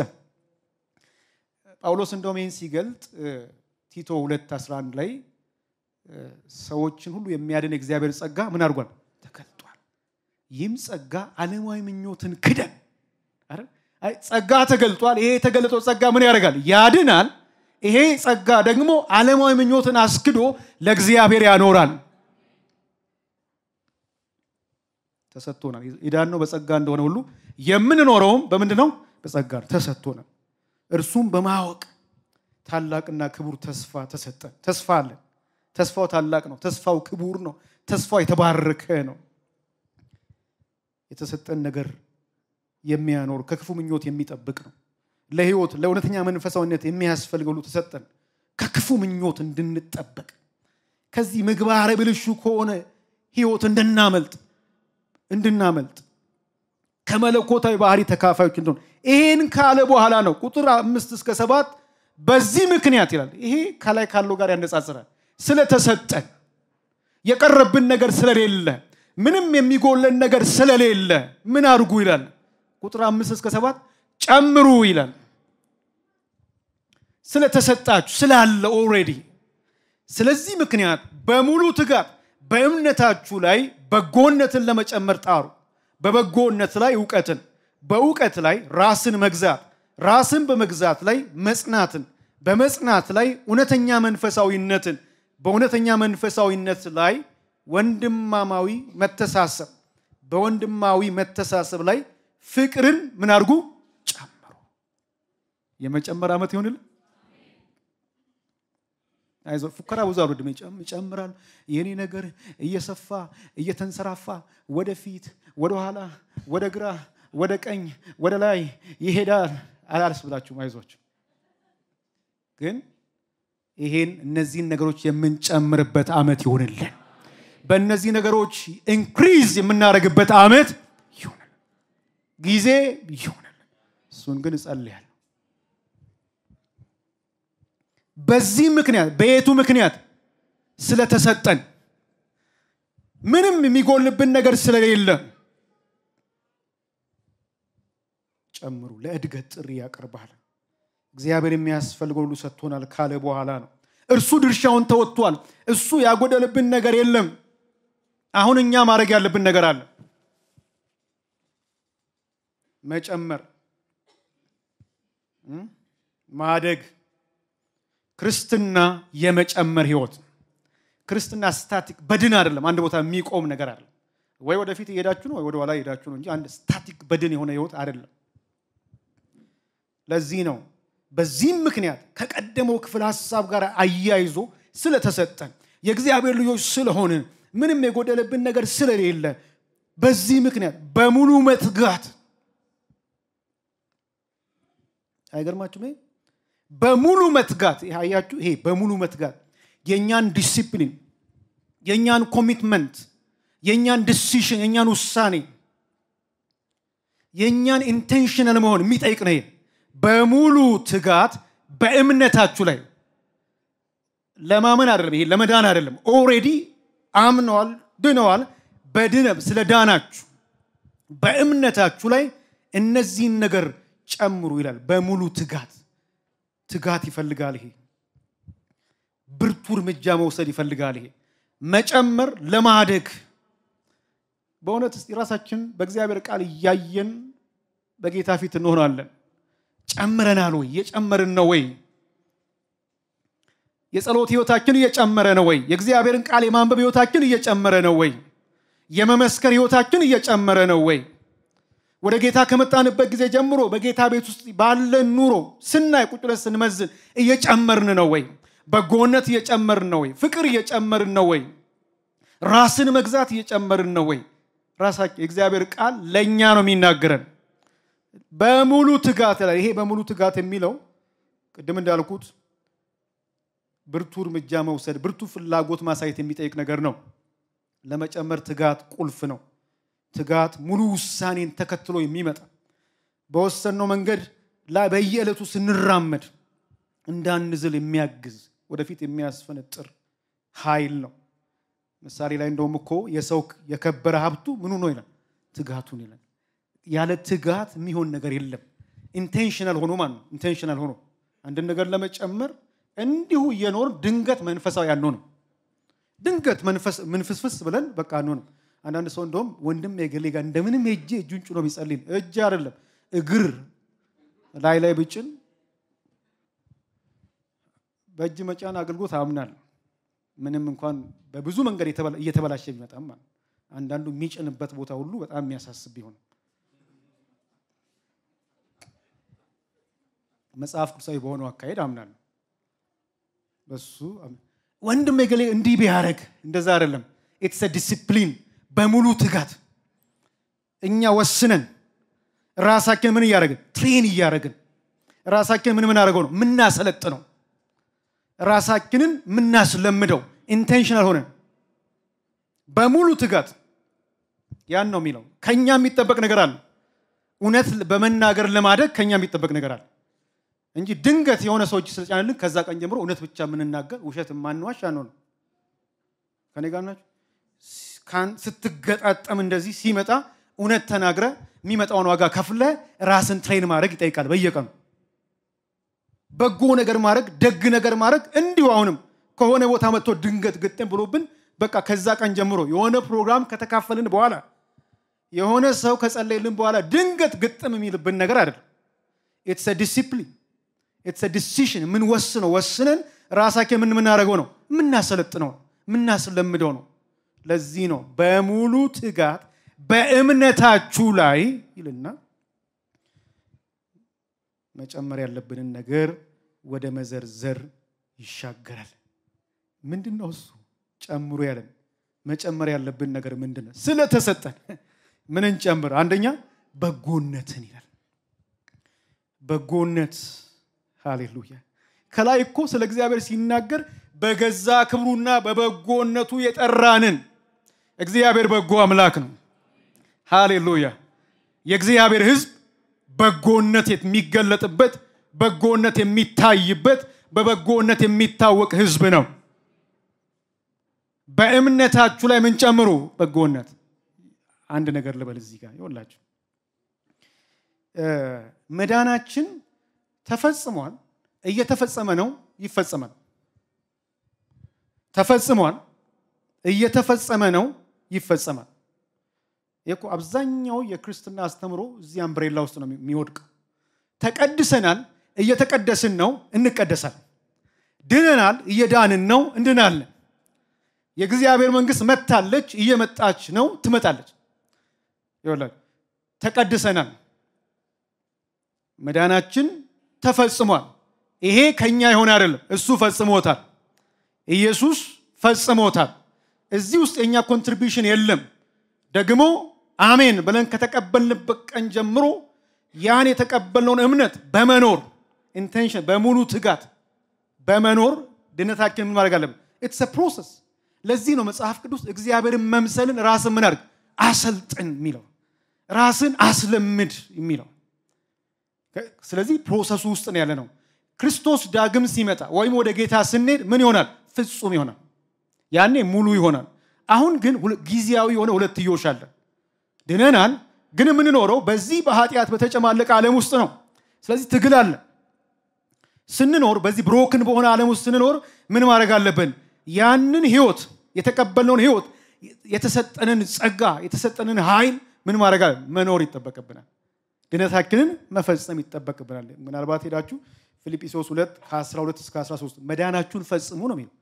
S1: ጳውሎስ እንደውም ይህን ሲገልጥ ቲቶ 2፥11 ላይ ሰዎችን ሁሉ የሚያድን እግዚአብሔር ጸጋ ምን አድርጓል? ተገልጧል። ይህም ጸጋ ዓለማዊ ምኞትን ክደን ጸጋ ተገልጧል። ይሄ የተገለጠው ጸጋ ምን ያደርጋል? ያድናል። ይሄ ጸጋ ደግሞ ዓለማዊ ምኞትን አስክዶ ለእግዚአብሔር ያኖራል። ተሰጥቶናል። የዳነው በጸጋ እንደሆነ ሁሉ የምንኖረውም በምንድን ነው? በጸጋ ተሰጥቶናል። እርሱም በማወቅ ታላቅና ክቡር ተስፋ ተሰጠን። ተስፋ አለ ተስፋው ታላቅ ነው። ተስፋው ክቡር ነው። ተስፋው የተባረከ ነው። የተሰጠን ነገር የሚያኖር ከክፉ ምኞት የሚጠብቅ ነው። ለህይወት ለእውነተኛ መንፈሳዊነት የሚያስፈልገሉ ተሰጠን። ከክፉ ምኞት እንድንጠበቅ ከዚህ ምግባረ ብልሹ ከሆነ ህይወት እንድናመልጥ እንድናመልጥ ከመለኮታዊ ባህሪ ተካፋዮች እንደሆን ይሄን ካለ በኋላ ነው ቁጥር አምስት እስከ ሰባት በዚህ ምክንያት ይላል። ይሄ ከላይ ካለው ጋር ያነጻጽራል። ስለተሰጠን የቀረብን ነገር ስለሌለ ምንም የሚጎለን ነገር ስለሌለ ምን አድርጉ ይላል። ቁጥር አምስት እስከ ሰባት ጨምሩ ይላል። ስለተሰጣችሁ ስላለ ኦሬዲ ስለዚህ ምክንያት በሙሉ ትጋት በእምነታችሁ ላይ በጎነትን ለመጨመር ጣሩ፣ በበጎነት ላይ እውቀትን በእውቀት ላይ ራስን መግዛት፣ ራስን በመግዛት ላይ መጽናትን፣ በመጽናት ላይ እውነተኛ መንፈሳዊነትን፣ በእውነተኛ መንፈሳዊነት ላይ ወንድማማዊ መተሳሰብ፣ በወንድማዊ መተሳሰብ ላይ ፍቅርን ምን አድርጉ ጨምሩ። የመጨመር ዓመት ይሆንል? አይዞ ፉከራ ብዙ አልወድም። ይጨምራል። የኔ ነገር እየሰፋ እየተንሰራፋ ወደፊት፣ ወደኋላ፣ ወደ ግራ ወደ ቀኝ ወደ ላይ ይሄዳል አላልስ ብላችሁ አይዞች ግን ይሄን እነዚህን ነገሮች የምንጨምርበት አመት ይሆንልን በእነዚህ ነገሮች ኢንክሪዝ የምናደርግበት አመት ይሆናል ጊዜ ይሆናል እሱን ግን እጸልያል በዚህ ምክንያት በየቱ ምክንያት ስለተሰጠን ምንም የሚጎልብን ነገር ስለሌለ ጨምሩ፣ ለእድገት ጥሪ ያቀርባል። እግዚአብሔር የሚያስፈልገው ሁሉ ሰጥቶናል ካለ በኋላ ነው። እርሱ ድርሻውን ተወጥቷል። እሱ ያጎደልብን ነገር የለም። አሁን እኛ ማድረግ ያለብን ነገር አለ፣ መጨመር፣ ማደግ። ክርስትና የመጨመር ህይወት ክርስትና ስታቲክ በድን አይደለም። አንድ ቦታ የሚቆም ነገር አለ ወይ ወደፊት እየሄዳችሁ ነው ወይ ወደኋላ እየሄዳችሁ ነው እንጂ አንድ ስታቲክ በድን የሆነ ህይወት አይደለም። ለዚህ ነው በዚህም ምክንያት ከቀደመው ክፍል ሀሳብ ጋር አያይዞ ስለተሰጠን የእግዚአብሔር ልጆች ስለሆንን ምንም የጎደለብን ነገር ስለሌለ በዚህ ምክንያት በሙሉ መትጋት አይገርማችሁ በሙሉ መትጋት ያያችሁ፣ ይሄ በሙሉ መትጋት የእኛን ዲሲፕሊን፣ የእኛን ኮሚትመንት፣ የእኛን ዲሲሽን፣ የእኛን ውሳኔ፣ የእኛን ኢንቴንሽናል መሆን የሚጠይቅ ነው ይሄ በሙሉ ትጋት በእምነታችሁ ላይ ለማመን አይደለም፣ ይሄ ለመዳን አይደለም። ኦሬዲ አምነዋል፣ ድነዋል። በድነብ ስለ ዳናችሁ በእምነታችሁ ላይ እነዚህን ነገር ጨምሩ ይላል። በሙሉ ትጋት ትጋት ይፈልጋል። ይሄ ብርቱ እርምጃ መውሰድ ይፈልጋል። ይሄ መጨመር ለማደግ በእውነት ራሳችን በእግዚአብሔር ቃል እያየን በጌታ ፊት እንሆናለን። ጨምረናል ወይ እየጨመርን ነው ወይ የጸሎት ህይወታችን እየጨመረ ነው ወይ የእግዚአብሔርን ቃል የማንበብ ህይወታችን እየጨመረ ነው ወይ የመመስከር ህይወታችን እየጨመረ ነው ወይ ወደ ጌታ ከመጣንበት ጊዜ ጀምሮ በጌታ ቤት ውስጥ ባለን ኑሮ ስናይ ቁጭ ስንመዝን እየጨመርን ነው ወይ በጎነት እየጨመርን ነው ወይ ፍቅር እየጨመርን ነው ወይ ራስን መግዛት እየጨመርን ነው ወይ ራሳችን የእግዚአብሔር ቃል ለእኛ ነው የሚናገረን በሙሉ ትጋት ላይ ይሄ በሙሉ ትጋት የሚለው ቅድም እንዳልኩት ብርቱ እርምጃ መውሰድ፣ ብርቱ ፍላጎት ማሳየት የሚጠይቅ ነገር ነው። ለመጨመር ትጋት ቁልፍ ነው። ትጋት ሙሉ ውሳኔን ተከትሎ የሚመጣ በወሰነው መንገድ ላይ በየዕለቱ ስንራመድ እንዳንዝል የሚያግዝ ወደፊት የሚያስፈነጥር ኃይል ነው። ምሳሌ ላይ እንደውም እኮ የሰው የከበረ ሀብቱ ምኑ ነው ይላል፣ ትጋቱን ይላል። ያለ ትጋት የሚሆን ነገር የለም። ኢንቴንሽናል ሆኖ ማለት ኢንቴንሽናል ሆኖ አንድን ነገር ለመጨመር እንዲሁ እየኖር ድንገት መንፈሳዊ ያልነው ነው። ድንገት ምንፍስፍስ ብለን በቃ ነው ነው። አንዳንድ ሰው እንደውም ወንድም የገሌ ጋር እንደምንም ሄጄ እጁን ጭኖ ቢጸልይ እጅ አይደለም እግር ላይ ላይ ብጭን በእጅ መጫን አገልግሎት አምናል። ምንም እንኳን በብዙ መንገድ እየተበላሸ ቢመጣም አንዳንዱ የሚጭንበት ቦታ ሁሉ በጣም የሚያሳስብ ቢሆንም መጽሐፍ ቅዱሳዊ በሆነው አካሄድ አምናለሁ። በሱ ወንድም የገሌ እንዲህ ቢያደረግ እንደዛ አይደለም። ኢትስ ዲሲፕሊን በሙሉ ትጋት እኛ ወስነን ራሳችን ምን እያደረግን ትሬን እያደረግን ራሳችን ምን ምን አደረገው ነው ምናሰለጥነው ራሳችንን ምናስለምደው ኢንቴንሽናል ሆነን በሙሉ ትጋት ያን ነው የሚለው። ከእኛ የሚጠበቅ ነገር አለ። እውነት በመናገር ለማደግ ከእኛ የሚጠበቅ ነገር አለ። እንጂ ድንገት የሆነ ሰው እጅ ስለጫነልን ከዛ ቀን ጀምሮ እውነት ብቻ የምንናገር ውሸት ማንዋሽ ነው ከኔ ጋር ናቸው ስትገጣጠም እንደዚህ ሲመጣ እውነት ተናግረ የሚመጣውን ዋጋ ከፍለ ራስን ትሬን ማድረግ ይጠይቃል በየቀኑ በጎ ነገር ማድረግ ደግ ነገር ማድረግ እንዲሁ አሁንም ከሆነ ቦታ መጥቶ ድንገት ግጥም ብሎብን በቃ ከዛ ቀን ጀምሮ የሆነ ፕሮግራም ከተካፈልን በኋላ የሆነ ሰው ከጸለይልን በኋላ ድንገት ግጥም የሚልብን ነገር አይደለም ኢትስ ዲሲፕሊን የተሰ ዲሲሽን የምንወስነው ወስነን ራሳችን ምን የምናደርገው ነው የምናሰለጥነው የምናስለምደው ነው ለዚህ ነው በሙሉ ትጋት በእምነታችሁ ላይ ይልና መጨመር ያለብንን ነገር ወደ መዘርዘር ይሻገራል ምንድን ነው እሱ ጨምሮ ያለን መጨመር ያለብን ነገር ምንድን ነው ስለተሰጠን ምንን ጨምር አንደኛ በጎነትን ይላል በጎነት ሃሌሉያ። ከላይ እኮ ስለ እግዚአብሔር ሲናገር በገዛ ክብሩና በበጎነቱ የጠራንን እግዚአብሔር በጎ አምላክ ነው። ሃሌሉያ። የእግዚአብሔር ህዝብ በጎነት የሚገለጥበት በጎነት የሚታይበት በበጎነት የሚታወቅ ህዝብ ነው። በእምነታችሁ ላይ ምን ጨምሩ? በጎነት። አንድ ነገር ልበል እዚህ ጋር ይወላችሁ መዳናችን ተፈጽሟል፣ እየተፈጸመ ነው፣ ይፈጸማል። ተፈጽሟል፣ እየተፈጸመ ነው፣ ይፈጸማል። እኮ አብዛኛው የክርስትና አስተምሮ እዚህ አምብሬላ ውስጥ ነው የሚወድቀው። ተቀድሰናል፣ እየተቀደስን ነው፣ እንቀደሳል ድነናል፣ እየዳንን ነው፣ እንድናለን። የእግዚአብሔር መንግስት መጥታለች፣ እየመጣች ነው፣ ትመጣለች። ይወላል ተቀድሰናል፣ መዳናችን ተፈጽሟል። ይሄ ከኛ የሆነ አይደለም፣ እሱ ፈጽሞታል። ኢየሱስ ፈጽሞታል። እዚህ ውስጥ የእኛ ኮንትሪቢሽን የለም። ደግሞ አሜን ብለን ከተቀበልንበት ቀን ጀምሮ ያን የተቀበልነውን እምነት በመኖር ኢንቴንሽን በሙሉ ትጋት በመኖር ድነታችን ምን ማድረግ አለብን? ኢትስ ፕሮሰስ። ለዚህ ነው መጽሐፍ ቅዱስ እግዚአብሔርን መምሰልን ራስን ምን አድርግ አሰልጥን የሚለው ራስን አስለምድ የሚለው ስለዚህ ፕሮሰሱ ውስጥ ነው ያለ ነው። ክርስቶስ ዳግም ሲመጣ ወይም ወደ ጌታ ስንሄድ ምን ይሆናል? ፍጹም ይሆናል። ያኔ ሙሉ ይሆናል። አሁን ግን ጊዜያዊ የሆነ ሁለትዮሽ አለ። ድነናል፣ ግን የምንኖረው በዚህ በኃጢአት በተጨማለቀ ዓለም ውስጥ ነው። ስለዚህ ትግል አለ። ስንኖር በዚህ ብሮክን በሆነ ዓለም ውስጥ ስንኖር ምን ማድረግ አለብን? ያንን ህይወት የተቀበልነውን ህይወት የተሰጠንን ጸጋ የተሰጠንን ኃይል ምን ማድረግ መኖር ይጠበቅብናል። ድነታችንን መፈጸም ይጠበቅብናል። ምናልባት ሄዳችሁ ፊልጵስዩስ 2 ከ12 እስከ 13 መዳናችሁን ፈጽሙ ነው የሚለው።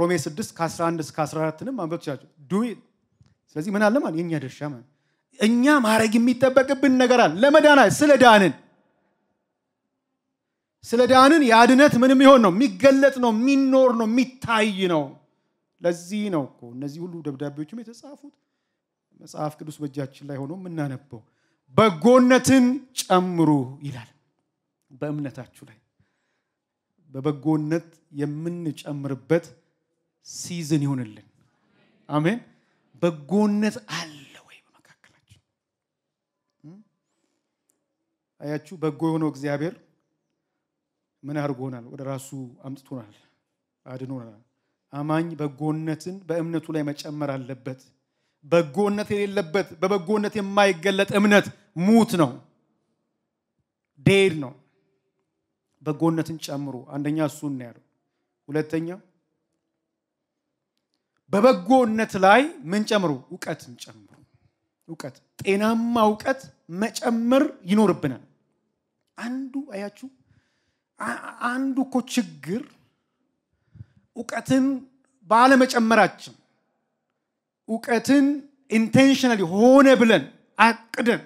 S1: ሮሜ 6 ከ11 እስከ 14ንም ማንበብ ትችላችሁ። ዱይ ስለዚህ ምን አለ ማለት የእኛ ድርሻ ማለት እኛ ማድረግ የሚጠበቅብን ነገር አለ። ለመዳና ስለ ዳንን ስለ ዳንን የአድነት ምንም ይሆን ነው የሚገለጥ ነው የሚኖር ነው የሚታይ ነው። ለዚህ ነው እኮ እነዚህ ሁሉ ደብዳቤዎችም የተጻፉት መጽሐፍ ቅዱስ በእጃችን ላይ ሆኖ የምናነበው። በጎነትን ጨምሩ ይላል። በእምነታችሁ ላይ በበጎነት የምንጨምርበት ሲዝን ይሆንልን። አሜን። በጎነት አለ ወይ በመካከላችን? አያችሁ፣ በጎ የሆነው እግዚአብሔር ምን አድርጎናል? ወደ ራሱ አምጥቶናል፣ አድኖናል። አማኝ በጎነትን በእምነቱ ላይ መጨመር አለበት። በጎነት የሌለበት በበጎነት የማይገለጥ እምነት ሙት ነው፣ ዴድ ነው። በጎነትን ጨምሮ አንደኛ እሱን ነው ያለው። በበጎነት ላይ ምን ጨምሩ? እውቀትን ጨምሩ። እውቀት፣ ጤናማ እውቀት መጨመር ይኖርብናል። አንዱ አያችሁ፣ አንዱ እኮ ችግር እውቀትን ባለመጨመራችን እውቀትን ኢንቴንሽናል ሆነ ብለን አቅደን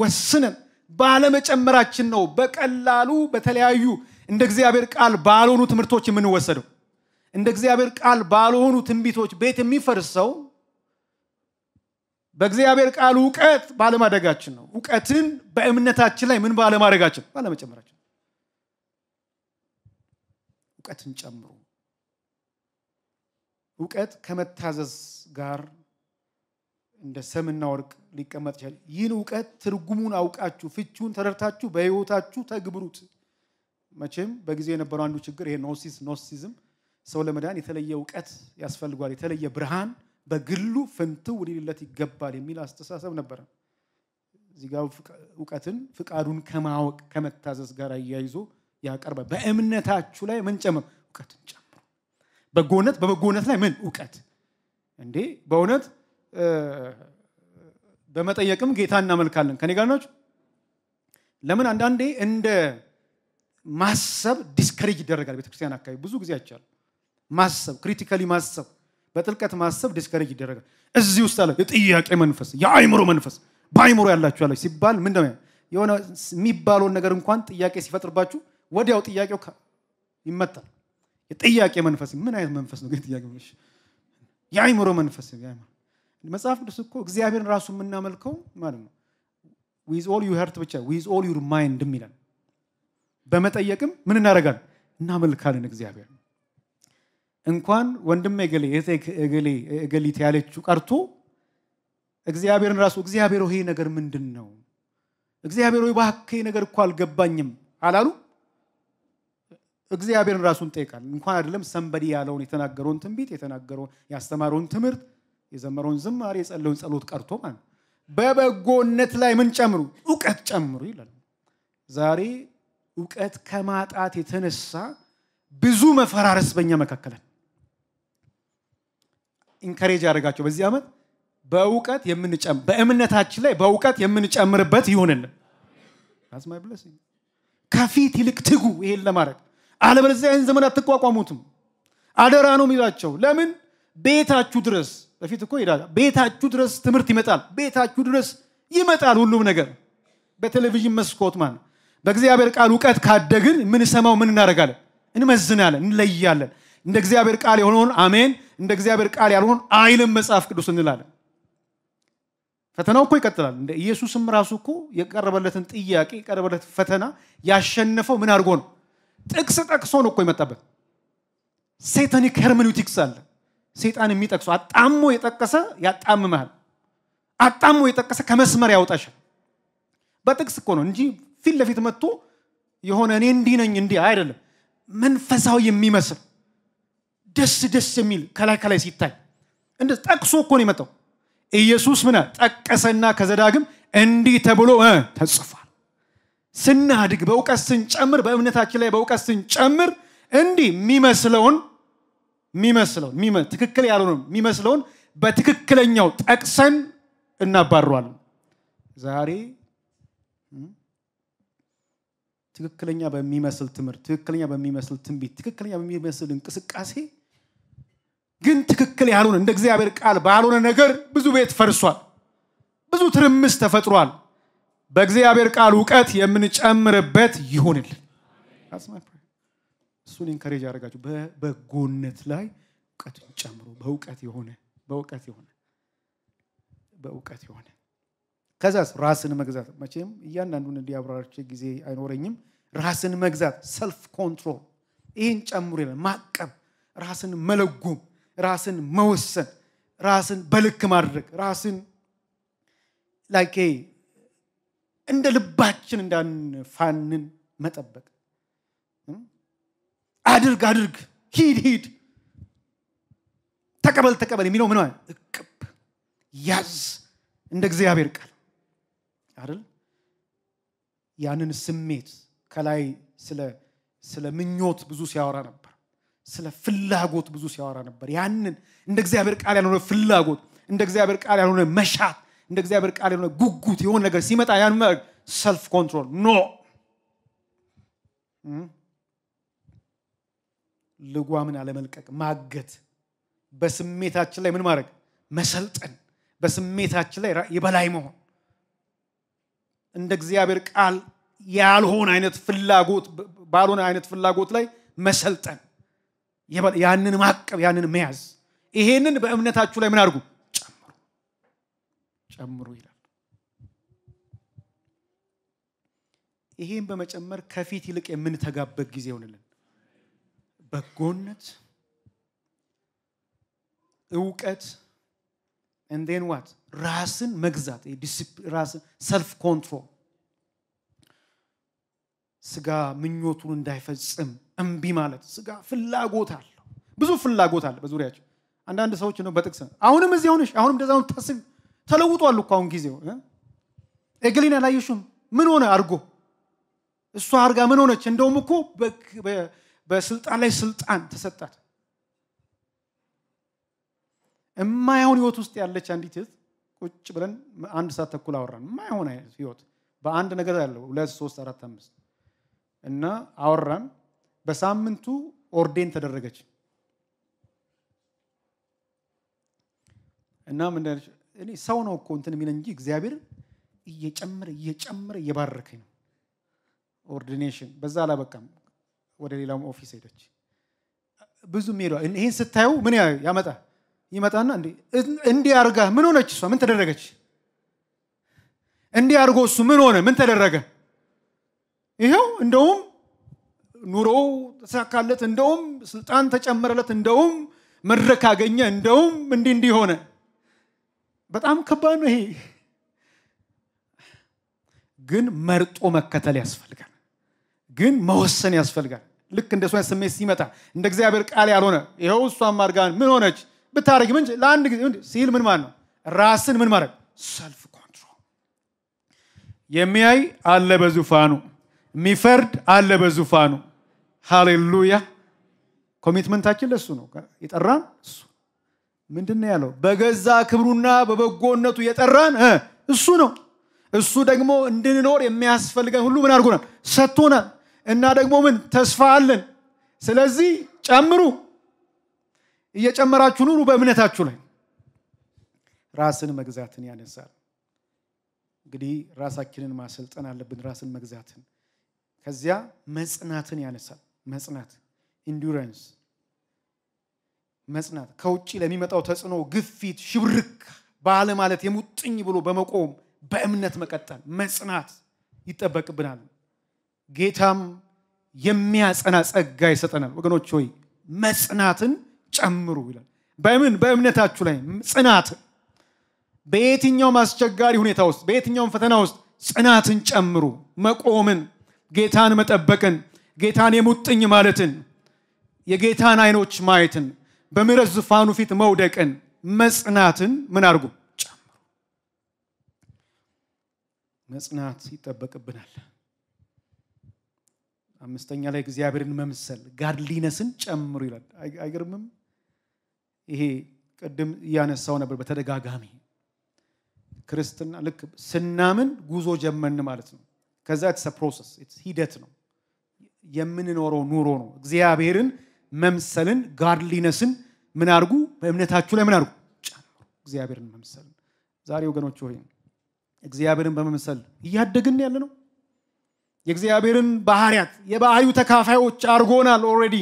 S1: ወስነን ባለመጨመራችን ነው በቀላሉ በተለያዩ እንደ እግዚአብሔር ቃል ባልሆኑ ትምህርቶች የምንወሰደው። እንደ እግዚአብሔር ቃል ባልሆኑ ትንቢቶች ቤት የሚፈርሰው በእግዚአብሔር ቃል እውቀት ባለማደጋችን ነው። እውቀትን በእምነታችን ላይ ምን ባለማድረጋችን ባለመጨመራችን፣ እውቀትን ጨምሮ እውቀት ከመታዘዝ ጋር እንደ ሰምና ወርቅ ሊቀመጥ ይችላል። ይህን እውቀት ትርጉሙን አውቃችሁ ፍቺውን ተረድታችሁ በህይወታችሁ ተግብሩት። መቼም በጊዜ የነበረው አንዱ ችግር ይሄ ኖሲስ ኖሲዝም ሰው ለመዳን የተለየ እውቀት ያስፈልጓል፣ የተለየ ብርሃን በግሉ ፍንትው ሊልለት ይገባል የሚል አስተሳሰብ ነበረ። እዚህ ጋር እውቀትን ፍቃዱን ከማወቅ ከመታዘዝ ጋር አያይዞ ያቀርበ በእምነታችሁ ላይ ምን ጨምር እውቀትን ጨምሩ። በጎነት በበጎነት ላይ ምን እውቀት እንዴ በእውነት በመጠየቅም ጌታ እናመልካለን። ከኔ ጋር ናችሁ? ለምን አንዳንዴ እንደ ማሰብ ዲስከሬጅ ይደረጋል። ቤተክርስቲያን አካባቢ ብዙ ጊዜ አይቻል ማሰብ፣ ክሪቲካሊ ማሰብ፣ በጥልቀት ማሰብ ዲስከሬጅ ይደረጋል። እዚህ ውስጥ አለ የጥያቄ መንፈስ፣ የአይምሮ መንፈስ በአይምሮ ያላችሁ አለች ሲባል ምንድ የሆነ የሚባለውን ነገር እንኳን ጥያቄ ሲፈጥርባችሁ ወዲያው ጥያቄው ይመጣል። የጥያቄ መንፈስ ምን አይነት መንፈስ ነው? ግን ጥያቄ የአይምሮ መንፈስ መጽሐፍ ቅዱስ እኮ እግዚአብሔርን ራሱ የምናመልከው ማለት ነው ዊዝ ኦል ዩ ሀርት ብቻ ዊዝ ኦል ዩር ማይንድ ይላል በመጠየቅም ምን እናደርጋለን እናመልካለን እግዚአብሔር እንኳን ወንድም እገሌ እገሌ እገሊት ያለችው ቀርቶ እግዚአብሔርን ራሱ እግዚአብሔር ይሄ ነገር ምንድን ነው እግዚአብሔር ወይ ባክህ ነገር እኮ አልገባኝም አላሉ እግዚአብሔርን ራሱን ጠይቃል እንኳን አይደለም ሰንበዲ ያለውን የተናገረውን ትንቢት የተናገረውን ያስተማረውን ትምህርት የዘመረውን ዝማሬ የጸለውን ጸሎት ቀርቶ ማለት ነው። በበጎነት ላይ ምን ጨምሩ? እውቀት ጨምሩ ይላል። ዛሬ እውቀት ከማጣት የተነሳ ብዙ መፈራረስ በእኛ መካከለን ኢንከሬጅ ያደርጋቸው በዚህ ዓመት በእውቀት የምንጨም በእምነታችን ላይ በእውቀት የምንጨምርበት ይሆንልን። ከፊት ይልቅ ትጉ ይሄን ለማድረግ አለበለዚያ ይህን ዘመን አትቋቋሙትም። አደራ ነው የሚላቸው። ለምን ቤታችሁ ድረስ በፊት እኮ ይላል ቤታችሁ ድረስ ትምህርት ይመጣል። ቤታችሁ ድረስ ይመጣል ሁሉም ነገር በቴሌቪዥን መስኮት ማለት በእግዚአብሔር ቃል እውቀት ካደግን የምንሰማው ምን እናደርጋለን? እንመዝናለን፣ እንለያለን። እንደ እግዚአብሔር ቃል የሆነውን አሜን፣ እንደ እግዚአብሔር ቃል ያልሆን አይልም መጽሐፍ ቅዱስ እንላለን። ፈተናው እኮ ይቀጥላል። እንደ ኢየሱስም ራሱ እኮ የቀረበለትን ጥያቄ የቀረበለት ፈተና ያሸነፈው ምን አድርጎ ነው? ጥቅስ ጠቅሶ ነው እኮ የመጣበት። ሴተኒክ ሄርሜኒውቲክስ አለ። ሰይጣን የሚጠቅሰው አጣሞ የጠቀሰ ያጣምመሃል። አጣሞ የጠቀሰ ከመስመር ያውጣሻል። በጥቅስ እኮ ነው እንጂ ፊት ለፊት መጥቶ የሆነ እኔ እንዲህ ነኝ እንዲህ አይደለም። መንፈሳዊ የሚመስል ደስ ደስ የሚል ከላይ ከላይ ሲታይ እንደ ጠቅሶ እኮ ነው የመጣው። ኢየሱስ ምን ጠቀሰና ከዘዳግም እንዲህ ተብሎ ተጽፏል። ስናድግ በእውቀት ስንጨምር፣ በእምነታችን ላይ በእውቀት ስንጨምር እንዲህ የሚመስለውን የሚመስለው ትክክል ያልሆነው የሚመስለውን በትክክለኛው ጠቅሰን እናባረዋለን። ዛሬ ትክክለኛ በሚመስል ትምህርት፣ ትክክለኛ በሚመስል ትንቢት፣ ትክክለኛ በሚመስል እንቅስቃሴ ግን ትክክል ያልሆነ እንደ እግዚአብሔር ቃል ባልሆነ ነገር ብዙ ቤት ፈርሷል፣ ብዙ ትርምስ ተፈጥሯል። በእግዚአብሔር ቃል እውቀት የምንጨምርበት ይሁንል። እሱን ኢንካሬጅ ያደርጋችሁ በበጎነት ላይ እውቀቱን ጨምሮ በእውቀት የሆነ በእውቀት የሆነ በእውቀት የሆነ ከዛስ ራስን መግዛት መቼም እያንዳንዱን እንዲያብራርቼ ጊዜ አይኖረኝም። ራስን መግዛት ሰልፍ ኮንትሮል፣ ይህን ጨምሮ ይላል። ማቀብ፣ ራስን መለጎም፣ ራስን መወሰን፣ ራስን በልክ ማድረግ፣ ራስን ላይኬ እንደ ልባችን እንዳንፋንን መጠበቅ አድርግ አድርግ፣ ሂድ ሂድ፣ ተቀበል ተቀበል የሚለው ምን እቅብ ያዝ፣ እንደ እግዚአብሔር ቃል አይደል? ያንን ስሜት ከላይ ስለ ስለ ምኞት ብዙ ሲያወራ ነበር። ስለ ፍላጎት ብዙ ሲያወራ ነበር። ያንን እንደ እግዚአብሔር ቃል ያልሆነ ፍላጎት፣ እንደ እግዚአብሔር ቃል ያልሆነ መሻት፣ እንደ እግዚአብሔር ቃል ያልሆነ ጉጉት የሆነ ነገር ሲመጣ ያን ሰልፍ ኮንትሮል ኖ ልጓምን አለመልቀቅ ማገት በስሜታችን ላይ ምን ማድረግ መሰልጠን በስሜታችን ላይ የበላይ መሆን እንደ እግዚአብሔር ቃል ያልሆን አይነት ፍላጎት ባልሆነ አይነት ፍላጎት ላይ መሰልጠን ያንን ማቀብ ያንን መያዝ ይሄንን በእምነታችሁ ላይ ምን አድርጉ ጨምሩ ጨምሩ ይላል ይሄን በመጨመር ከፊት ይልቅ የምንተጋበት ጊዜ ይሆንልን በጎነት፣ እውቀት እንዴን ዋት ራስን መግዛት ራስን ሰልፍ ኮንትሮል ስጋ ምኞቱን እንዳይፈጽም እምቢ ማለት ስጋ ፍላጎት አለው። ብዙ ፍላጎት አለ በዙሪያቸው። አንዳንድ ሰዎች ነው በጥቅስ አሁንም እዚህ ሆነሽ አሁንም እንደዛ ታስብ ተለውጧል እኮ አሁን ጊዜው። እግሊን አላየሽም? ምን ሆነ አድርጎ እሷ አድርጋ ምን ሆነች? እንደውም እኮ በስልጣን ላይ ስልጣን ተሰጣት። የማይሆን ህይወት ውስጥ ያለች አንዲት እህት ቁጭ ብለን አንድ ሰዓት ተኩል አወራን። የማይሆን ህይወት በአንድ ነገር ያለው ሁለት፣ ሶስት፣ አራት፣ አምስት እና አወራን። በሳምንቱ ኦርዴን ተደረገች እና እኔ ሰው ነው እኮ እንትን የሚለ እንጂ እግዚአብሔር እየጨመረ እየጨመረ እየባረከኝ ነው። ኦርዲኔሽን በዛ አላበቃም። ወደ ሌላውም ኦፊስ ሄደች። ብዙ ሄዷ ይህን ስታየው ምን ያመጣ ይመጣና እንዲህ አርጋ ምን ሆነች እሷ ምን ተደረገች? እንዲህ አርጎ እሱ ምን ሆነ ምን ተደረገ? ይኸው እንደውም ኑሮው ተሳካለት፣ እንደውም ስልጣን ተጨመረለት፣ እንደውም መድረክ አገኘ፣ እንደውም እንዲ እንዲህ ሆነ። በጣም ከባድ ነው ይሄ። ግን መርጦ መከተል ያስፈልጋል። ግን መወሰን ያስፈልጋል። ልክ እንደ ሷን ስሜት ሲመጣ እንደ እግዚአብሔር ቃል ያልሆነ ይኸው እሷ ማርጋን ምን ሆነች ብታደረግ ምን ለአንድ ጊዜ ሲል ምን ማለት ነው? ራስን ምን ማድረግ ሰልፍ ኮንትሮል። የሚያይ አለ በዙፋኑ፣ የሚፈርድ አለ በዙፋኑ። ሃሌሉያ። ኮሚትመንታችን ለሱ ነው። የጠራን እሱ ምንድን ያለው? በገዛ ክብሩና በበጎነቱ የጠራን እሱ ነው። እሱ ደግሞ እንድንኖር የሚያስፈልገን ሁሉ ምን አድርጎናል? ሰጥቶናል። እና ደግሞ ምን ተስፋ አለን። ስለዚህ ጨምሩ፣ እየጨመራችሁ ኑሩ በእምነታችሁ ላይ። ራስን መግዛትን ያነሳል። እንግዲህ ራሳችንን ማሰልጠን አለብን፣ ራስን መግዛትን። ከዚያ መጽናትን ያነሳል። መጽናት ኢንዱራንስ፣ መጽናት ከውጭ ለሚመጣው ተጽዕኖ፣ ግፊት፣ ሽብርክ ባለ ማለት የሙጥኝ ብሎ በመቆም በእምነት መቀጠል መጽናት ይጠበቅብናል። ጌታም የሚያጸና ጸጋ ይሰጠናል። ወገኖች ሆይ መጽናትን ጨምሩ ይላል። በምን በእምነታችሁ ላይ ጽናት፣ በየትኛውም አስቸጋሪ ሁኔታ ውስጥ በየትኛውም ፈተና ውስጥ ጽናትን ጨምሩ። መቆምን፣ ጌታን መጠበቅን፣ ጌታን የሙጥኝ ማለትን፣ የጌታን አይኖች ማየትን፣ በምሕረት ዙፋኑ ፊት መውደቅን፣ መጽናትን ምን አድርጉ? ጨምሩ። መጽናት ይጠበቅብናል። አምስተኛ ላይ እግዚአብሔርን መምሰል ጋድሊነስን ጨምሩ ይላል። አይገርምም? ይሄ ቅድም እያነሳው ነበር በተደጋጋሚ ክርስትና ልክ ስናምን ጉዞ ጀመርን ማለት ነው። ከዛ ኢትስ ፕሮሰስ ሂደት ነው የምንኖረው ኑሮ ነው። እግዚአብሔርን መምሰልን ጋድሊነስን ምን አርጉ? በእምነታችሁ ላይ ምን አርጉ? ጨምሩ። እግዚአብሔርን መምሰልን ዛሬ ወገኖች ሆይ እግዚአብሔርን በመምሰል እያደግን ያለ ነው። የእግዚአብሔርን ባህሪያት የባህሪው ተካፋዮች አድርጎናል። ኦረዲ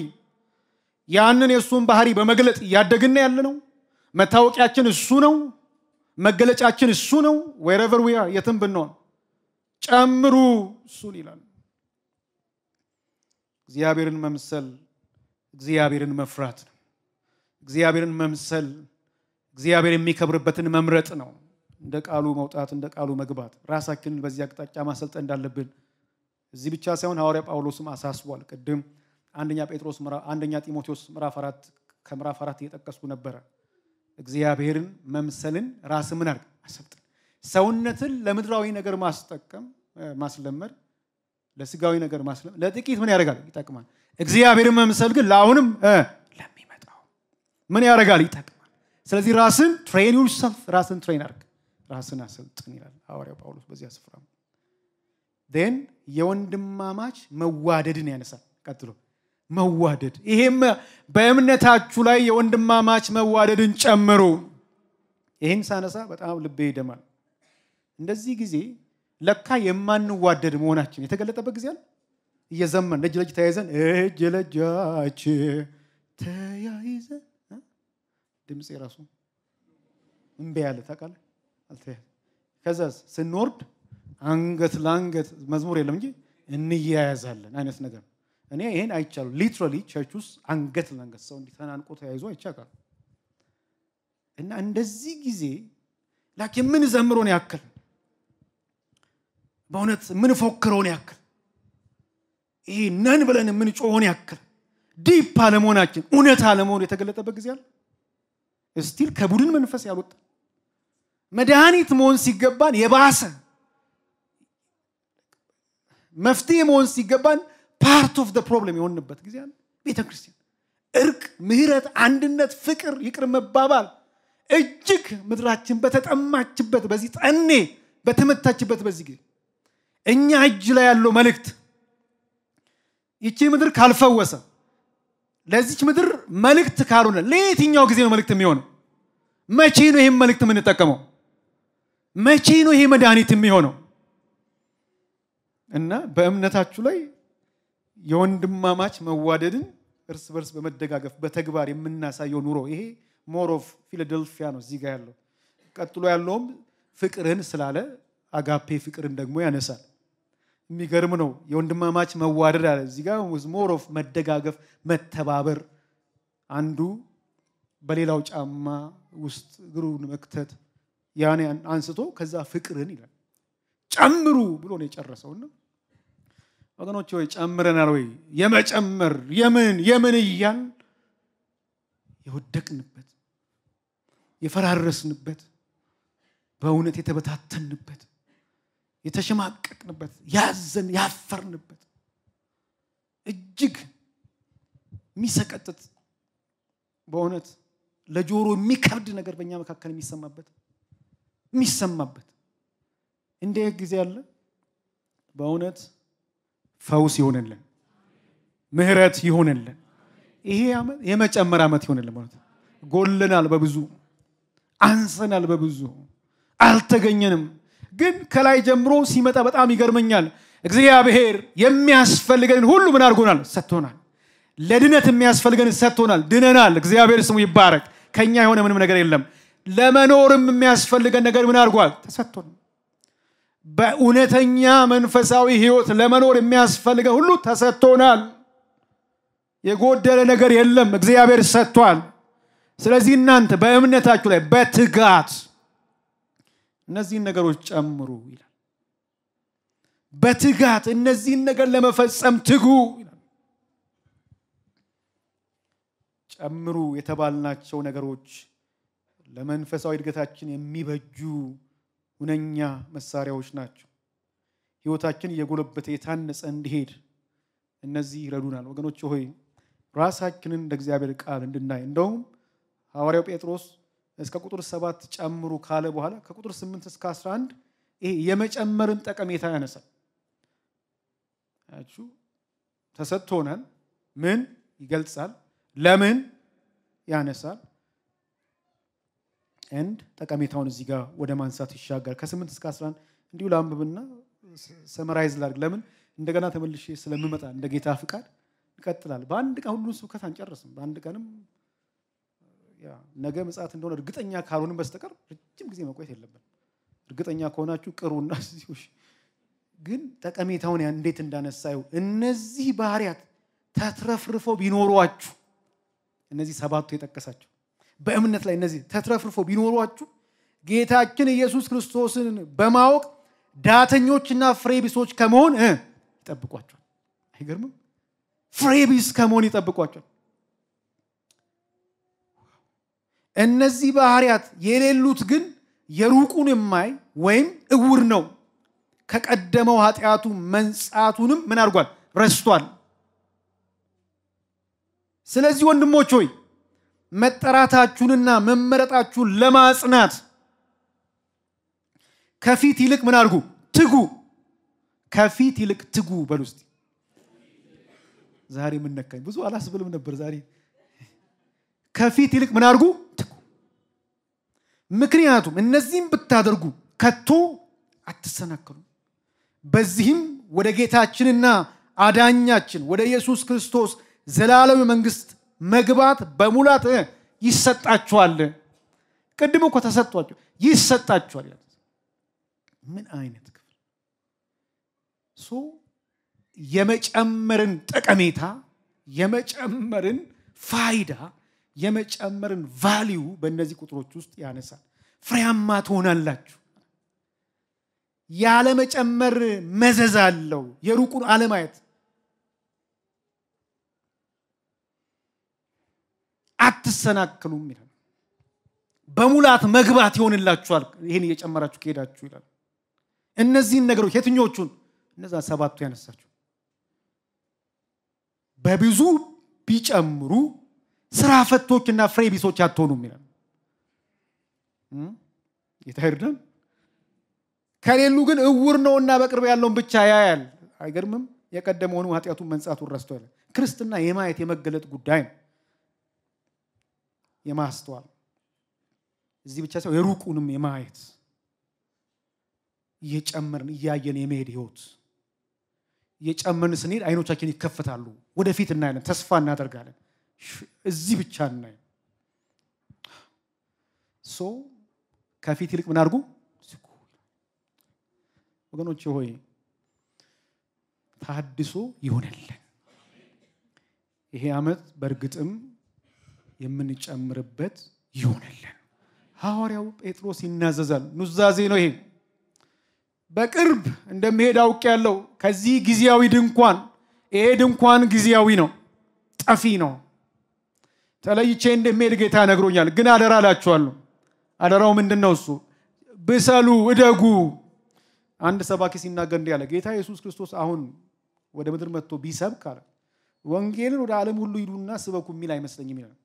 S1: ያንን የእሱን ባህሪ በመግለጥ እያደግን ያለ ነው። መታወቂያችን እሱ ነው። መገለጫችን እሱ ነው። ወይረቨር ዊያ የትም ብንሆን ጨምሩ እሱን ይላል። እግዚአብሔርን መምሰል እግዚአብሔርን መፍራት ነው። እግዚአብሔርን መምሰል እግዚአብሔር የሚከብርበትን መምረጥ ነው። እንደ ቃሉ መውጣት፣ እንደ ቃሉ መግባት፣ ራሳችንን በዚህ አቅጣጫ ማሰልጠ እንዳለብን እዚህ ብቻ ሳይሆን ሐዋርያ ጳውሎስም አሳስቧል። ቅድም አንደኛ ጴጥሮስ አንደኛ ጢሞቴዎስ ምዕራፍ አራት ከምዕራፍ አራት እየጠቀስኩ ነበረ። እግዚአብሔርን መምሰልን ራስ ምን አድርግ አሰብጥን። ሰውነትን ለምድራዊ ነገር ማስጠቀም ማስለመድ፣ ለስጋዊ ነገር ማስለመድ ለጥቂት ምን ያደርጋል? ይጠቅማል። እግዚአብሔርን መምሰል ግን ለአሁንም ለሚመጣው ምን ያደርጋል? ይጠቅማል። ስለዚህ ራስን ትሬን ዩርሰልፍ ራስን ትሬን አርግ ራስን አሰልጥን ይላል ሐዋርያው ጳውሎስ በዚያ ስፍራ ን የወንድማማች መዋደድን ያነሳል። ቀጥሎ መዋደድ ይሄም በእምነታችሁ ላይ የወንድማማች መዋደድን ጨምሩ። ይህን ሳነሳ በጣም ልቤ ይደማል። እንደዚህ ጊዜ ለካ የማንዋደድ መሆናችን የተገለጠበት ጊዜ አለ። እየዘመን እጅ ለእጅ ተያይዘን እጅ ለእጃች ተያይዘን ድምፅ የራሱ እምቢ ያለ ታውቃለህ። ከዛ ስንወርድ አንገት ለአንገት መዝሙር የለም እንጂ እንያያዛለን አይነት ነገር እኔ ይሄን አይቻሉ ሊትራሊ ቸርች ውስጥ አንገት ለአንገት ሰው እንዲተናንቆ ተያይዞ አይቻቃል እና እንደዚህ ጊዜ ላክ ዘምሮን ያክል በእውነት የምንፎክረውን ያክል ይሄ ነን ብለን የምንጮሆን ያክል ዲፕ አለመሆናችን እውነት አለመሆን የተገለጠበት ጊዜ አለ እስቲል ከቡድን መንፈስ ያልወጣ መድኃኒት መሆን ሲገባን የባሰ መፍትሄ መሆን ሲገባን ፓርት ኦፍ ፕሮብለም የሆንበት ጊዜ አለ። ቤተ ክርስቲያን እርቅ፣ ምህረት፣ አንድነት፣ ፍቅር፣ ይቅር መባባል እጅግ ምድራችን በተጠማችበት በዚህ ጠኔ በተመታችበት በዚህ ጊዜ እኛ እጅ ላይ ያለው መልእክት ይቺ ምድር ካልፈወሰ ለዚች ምድር መልእክት ካልሆነ ለየትኛው ጊዜ ነው መልእክት የሚሆነው? መቼ ነው ይህም መልእክት የምንጠቀመው? መቼ ነው ይሄ መድኃኒት የሚሆነው? እና በእምነታችሁ ላይ የወንድማማች መዋደድን እርስ በርስ በመደጋገፍ በተግባር የምናሳየው ኑሮ ይሄ ሞር ኦፍ ፊላደልፊያ ነው እዚህ ጋር ያለው። ቀጥሎ ያለውም ፍቅርን ስላለ አጋፔ ፍቅርን ደግሞ ያነሳል። የሚገርም ነው። የወንድማማች መዋደድ አለ እዚህ ጋር ሞር ኦፍ መደጋገፍ፣ መተባበር፣ አንዱ በሌላው ጫማ ውስጥ እግሩን መክተት ያኔ አንስቶ ከዛ ፍቅርን ይላል ጨምሩ ብሎ ነው የጨረሰውና ወገኖች ወይ ጨምረናል ወይ የመጨመር የምን የምን እያል የወደቅንበት የፈራረስንበት በእውነት የተበታተንበት የተሸማቀቅንበት ያዘን ያፈርንበት እጅግ የሚሰቀጥጥ በእውነት ለጆሮ የሚከብድ ነገር በእኛ መካከል የሚሰማበት የሚሰማበት እንደ ጊዜ አለ በእውነት ፈውስ ይሆንልን፣ ምህረት ይሆንልን። ይሄ የመጨመር ዓመት ይሆንልን። ማለት ጎልናል፣ በብዙ አንሰናል፣ በብዙ አልተገኘንም። ግን ከላይ ጀምሮ ሲመጣ በጣም ይገርመኛል። እግዚአብሔር የሚያስፈልገንን ሁሉ ምን አድርጎናል? ሰጥቶናል። ለድነት የሚያስፈልገንን ሰጥቶናል። ድነናል። እግዚአብሔር ስሙ ይባረክ። ከኛ የሆነ ምንም ነገር የለም። ለመኖርም የሚያስፈልገን ነገር ምን አድርጓል? ተሰጥቶናል። በእውነተኛ መንፈሳዊ ህይወት ለመኖር የሚያስፈልገ ሁሉ ተሰጥቶናል። የጎደለ ነገር የለም፣ እግዚአብሔር ሰጥቷል። ስለዚህ እናንተ በእምነታችሁ ላይ በትጋት እነዚህን ነገሮች ጨምሩ ይላል። በትጋት እነዚህን ነገር ለመፈጸም ትጉ ጨምሩ የተባልናቸው ነገሮች ለመንፈሳዊ እድገታችን የሚበጁ ሁነኛ መሳሪያዎች ናቸው። ህይወታችን እየጎለበተ የታነጸ እንዲሄድ እነዚህ ይረዱናል። ወገኖች ሆይ ራሳችንን እንደ እግዚአብሔር ቃል እንድናይ እንደውም ሐዋርያው ጴጥሮስ እስከ ቁጥር ሰባት ጨምሩ ካለ በኋላ ከቁጥር ስምንት እስከ አስራ አንድ ይሄ የመጨመርን ጠቀሜታ ያነሳል። ያችሁ ተሰጥቶናል ምን ይገልጻል? ለምን ያነሳል? ኤንድ ጠቀሜታውን እዚህ ጋር ወደ ማንሳት ይሻገር። ከስምንት እስከ 11 እንዲሁ ለአንብብና ሰመራይዝ ላድርግ። ለምን እንደገና ተመልሼ ስለምመጣ እንደ ጌታ ፍቃድ ይቀጥላል። በአንድ ቀን ሁሉን ስብከት አንጨርስም። በአንድ ቀንም ነገ ምጽአት እንደሆነ እርግጠኛ ካልሆንም በስተቀር ረጅም ጊዜ መቆየት የለብን። እርግጠኛ ከሆናችሁ ቅሩና ግን ጠቀሜታውን እንዴት እንዳነሳዩ እነዚህ ባህሪያት ተትረፍርፈው ቢኖሯችሁ እነዚህ ሰባቱ የጠቀሳቸው በእምነት ላይ እነዚህ ተትረፍርፎ ቢኖሯችሁ ጌታችን ኢየሱስ ክርስቶስን በማወቅ ዳተኞችና ፍሬቢሶች ከመሆን ይጠብቋቸዋል። አይገርምም? ፍሬቢስ ከመሆን ይጠብቋቸዋል። እነዚህ ባህሪያት የሌሉት ግን የሩቁን የማይ ወይም እውር ነው። ከቀደመው ኃጢአቱ መንጻቱንም ምን አድርጓል? ረስቷል። ስለዚህ ወንድሞች ሆይ መጠራታችሁንና መመረጣችሁን ለማጽናት ከፊት ይልቅ ምን አድርጉ? ትጉ። ከፊት ይልቅ ትጉ በል ውስጥ ዛሬ ምን ነካኝ? ብዙ አላስብልም ነበር ዛሬ። ከፊት ይልቅ ምን አድርጉ? ትጉ። ምክንያቱም እነዚህም ብታደርጉ ከቶ አትሰናከሉም። በዚህም ወደ ጌታችንና አዳኛችን ወደ ኢየሱስ ክርስቶስ ዘላለማዊ መንግስት መግባት በሙላት ይሰጣችኋል። ቅድም እኮ ተሰጥቷቸው ይሰጣችኋል። ምን አይነት ክፍል ሶ የመጨመርን ጠቀሜታ የመጨመርን ፋይዳ የመጨመርን ቫሊዩ በእነዚህ ቁጥሮች ውስጥ ያነሳል። ፍሬያማ ትሆናላችሁ። ያለመጨመር መዘዝ አለው። የሩቁን አለማየት አትሰናክሉም ይላል። በሙላት መግባት ይሆንላችኋል፣ ይህን እየጨመራችሁ ከሄዳችሁ ይላል። እነዚህን ነገሮች የትኞቹን? እነዛ ሰባቱ ያነሳችሁ በብዙ ቢጨምሩ ስራ ፈቶችና ፍሬ ቢሶች አትሆኑም ይላል። የተሄድነን ከሌሉ ግን እውር ነውና በቅርብ ያለውን ብቻ ያያል። አይገርምም? የቀደመውን ኃጢአቱን መንጻቱን ረስቶ ክርስትና የማየት የመገለጥ ጉዳይ ነው። የማስተዋል እዚህ ብቻ ሳይሆን የሩቁንም የማየት እየጨመርን እያየን የመሄድ ህይወት እየጨመርን ስንሄድ አይኖቻችን ይከፈታሉ። ወደፊት እናያለን፣ ተስፋ እናደርጋለን። እዚህ ብቻ እናይ ሶ ከፊት ይልቅ ምን አድርጉ ወገኖች ሆይ ታድሶ ይሆነልን። ይሄ ዓመት በእርግጥም የምንጨምርበት ይሆንልን። ሐዋርያው ጴጥሮስ ይናዘዛል። ኑዛዜ ነው ይሄ። በቅርብ እንደሚሄድ አውቅ ያለው ከዚህ ጊዜያዊ ድንኳን ይሄ ድንኳን ጊዜያዊ ነው፣ ጠፊ ነው። ተለይቼ እንደሚሄድ ጌታ ነግሮኛል። ግን አደራ እላችኋለሁ። አደራው ምንድን ነው? እሱ ብሰሉ፣ እደጉ። አንድ ሰባኪ ሲናገር እንዲህ አለ፣ ጌታ ኢየሱስ ክርስቶስ አሁን ወደ ምድር መጥቶ ቢሰብክ አለ ወንጌልን ወደ ዓለም ሁሉ ሂዱና ስበኩ የሚል አይመስለኝም ይላል።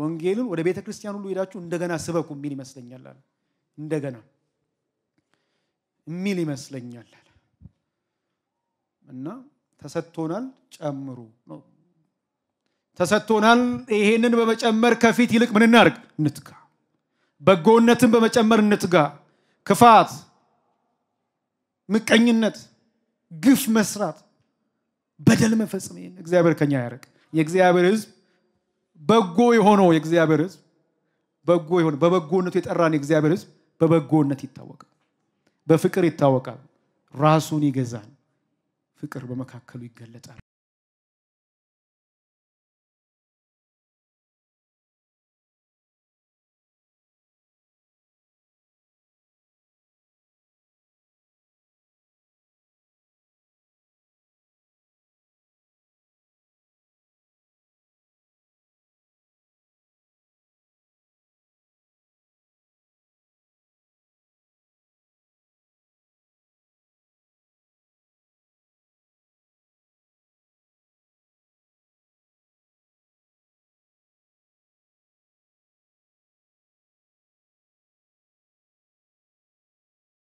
S1: ወንጌሉን ወደ ቤተ ክርስቲያን ሁሉ ሄዳችሁ እንደገና ስበኩ የሚል ይመስለኛል አለ። እንደገና የሚል ይመስለኛል አለ እና ተሰጥቶናል፣ ጨምሩ ነው ተሰጥቶናል። ይሄንን በመጨመር ከፊት ይልቅ ምን እናርግ? እንትጋ። በጎነትን በመጨመር እንትጋ። ክፋት፣ ምቀኝነት፣ ግፍ መስራት፣ በደል መፈጽም እግዚአብሔር ከኛ ያርቅ። የእግዚአብሔር ህዝብ በጎ የሆነው የእግዚአብሔር ህዝብ በጎ የሆነ በበጎነቱ የጠራን የእግዚአብሔር ህዝብ በበጎነት ይታወቃል፣ በፍቅር ይታወቃል፣ ራሱን ይገዛል፣ ፍቅር በመካከሉ ይገለጣል።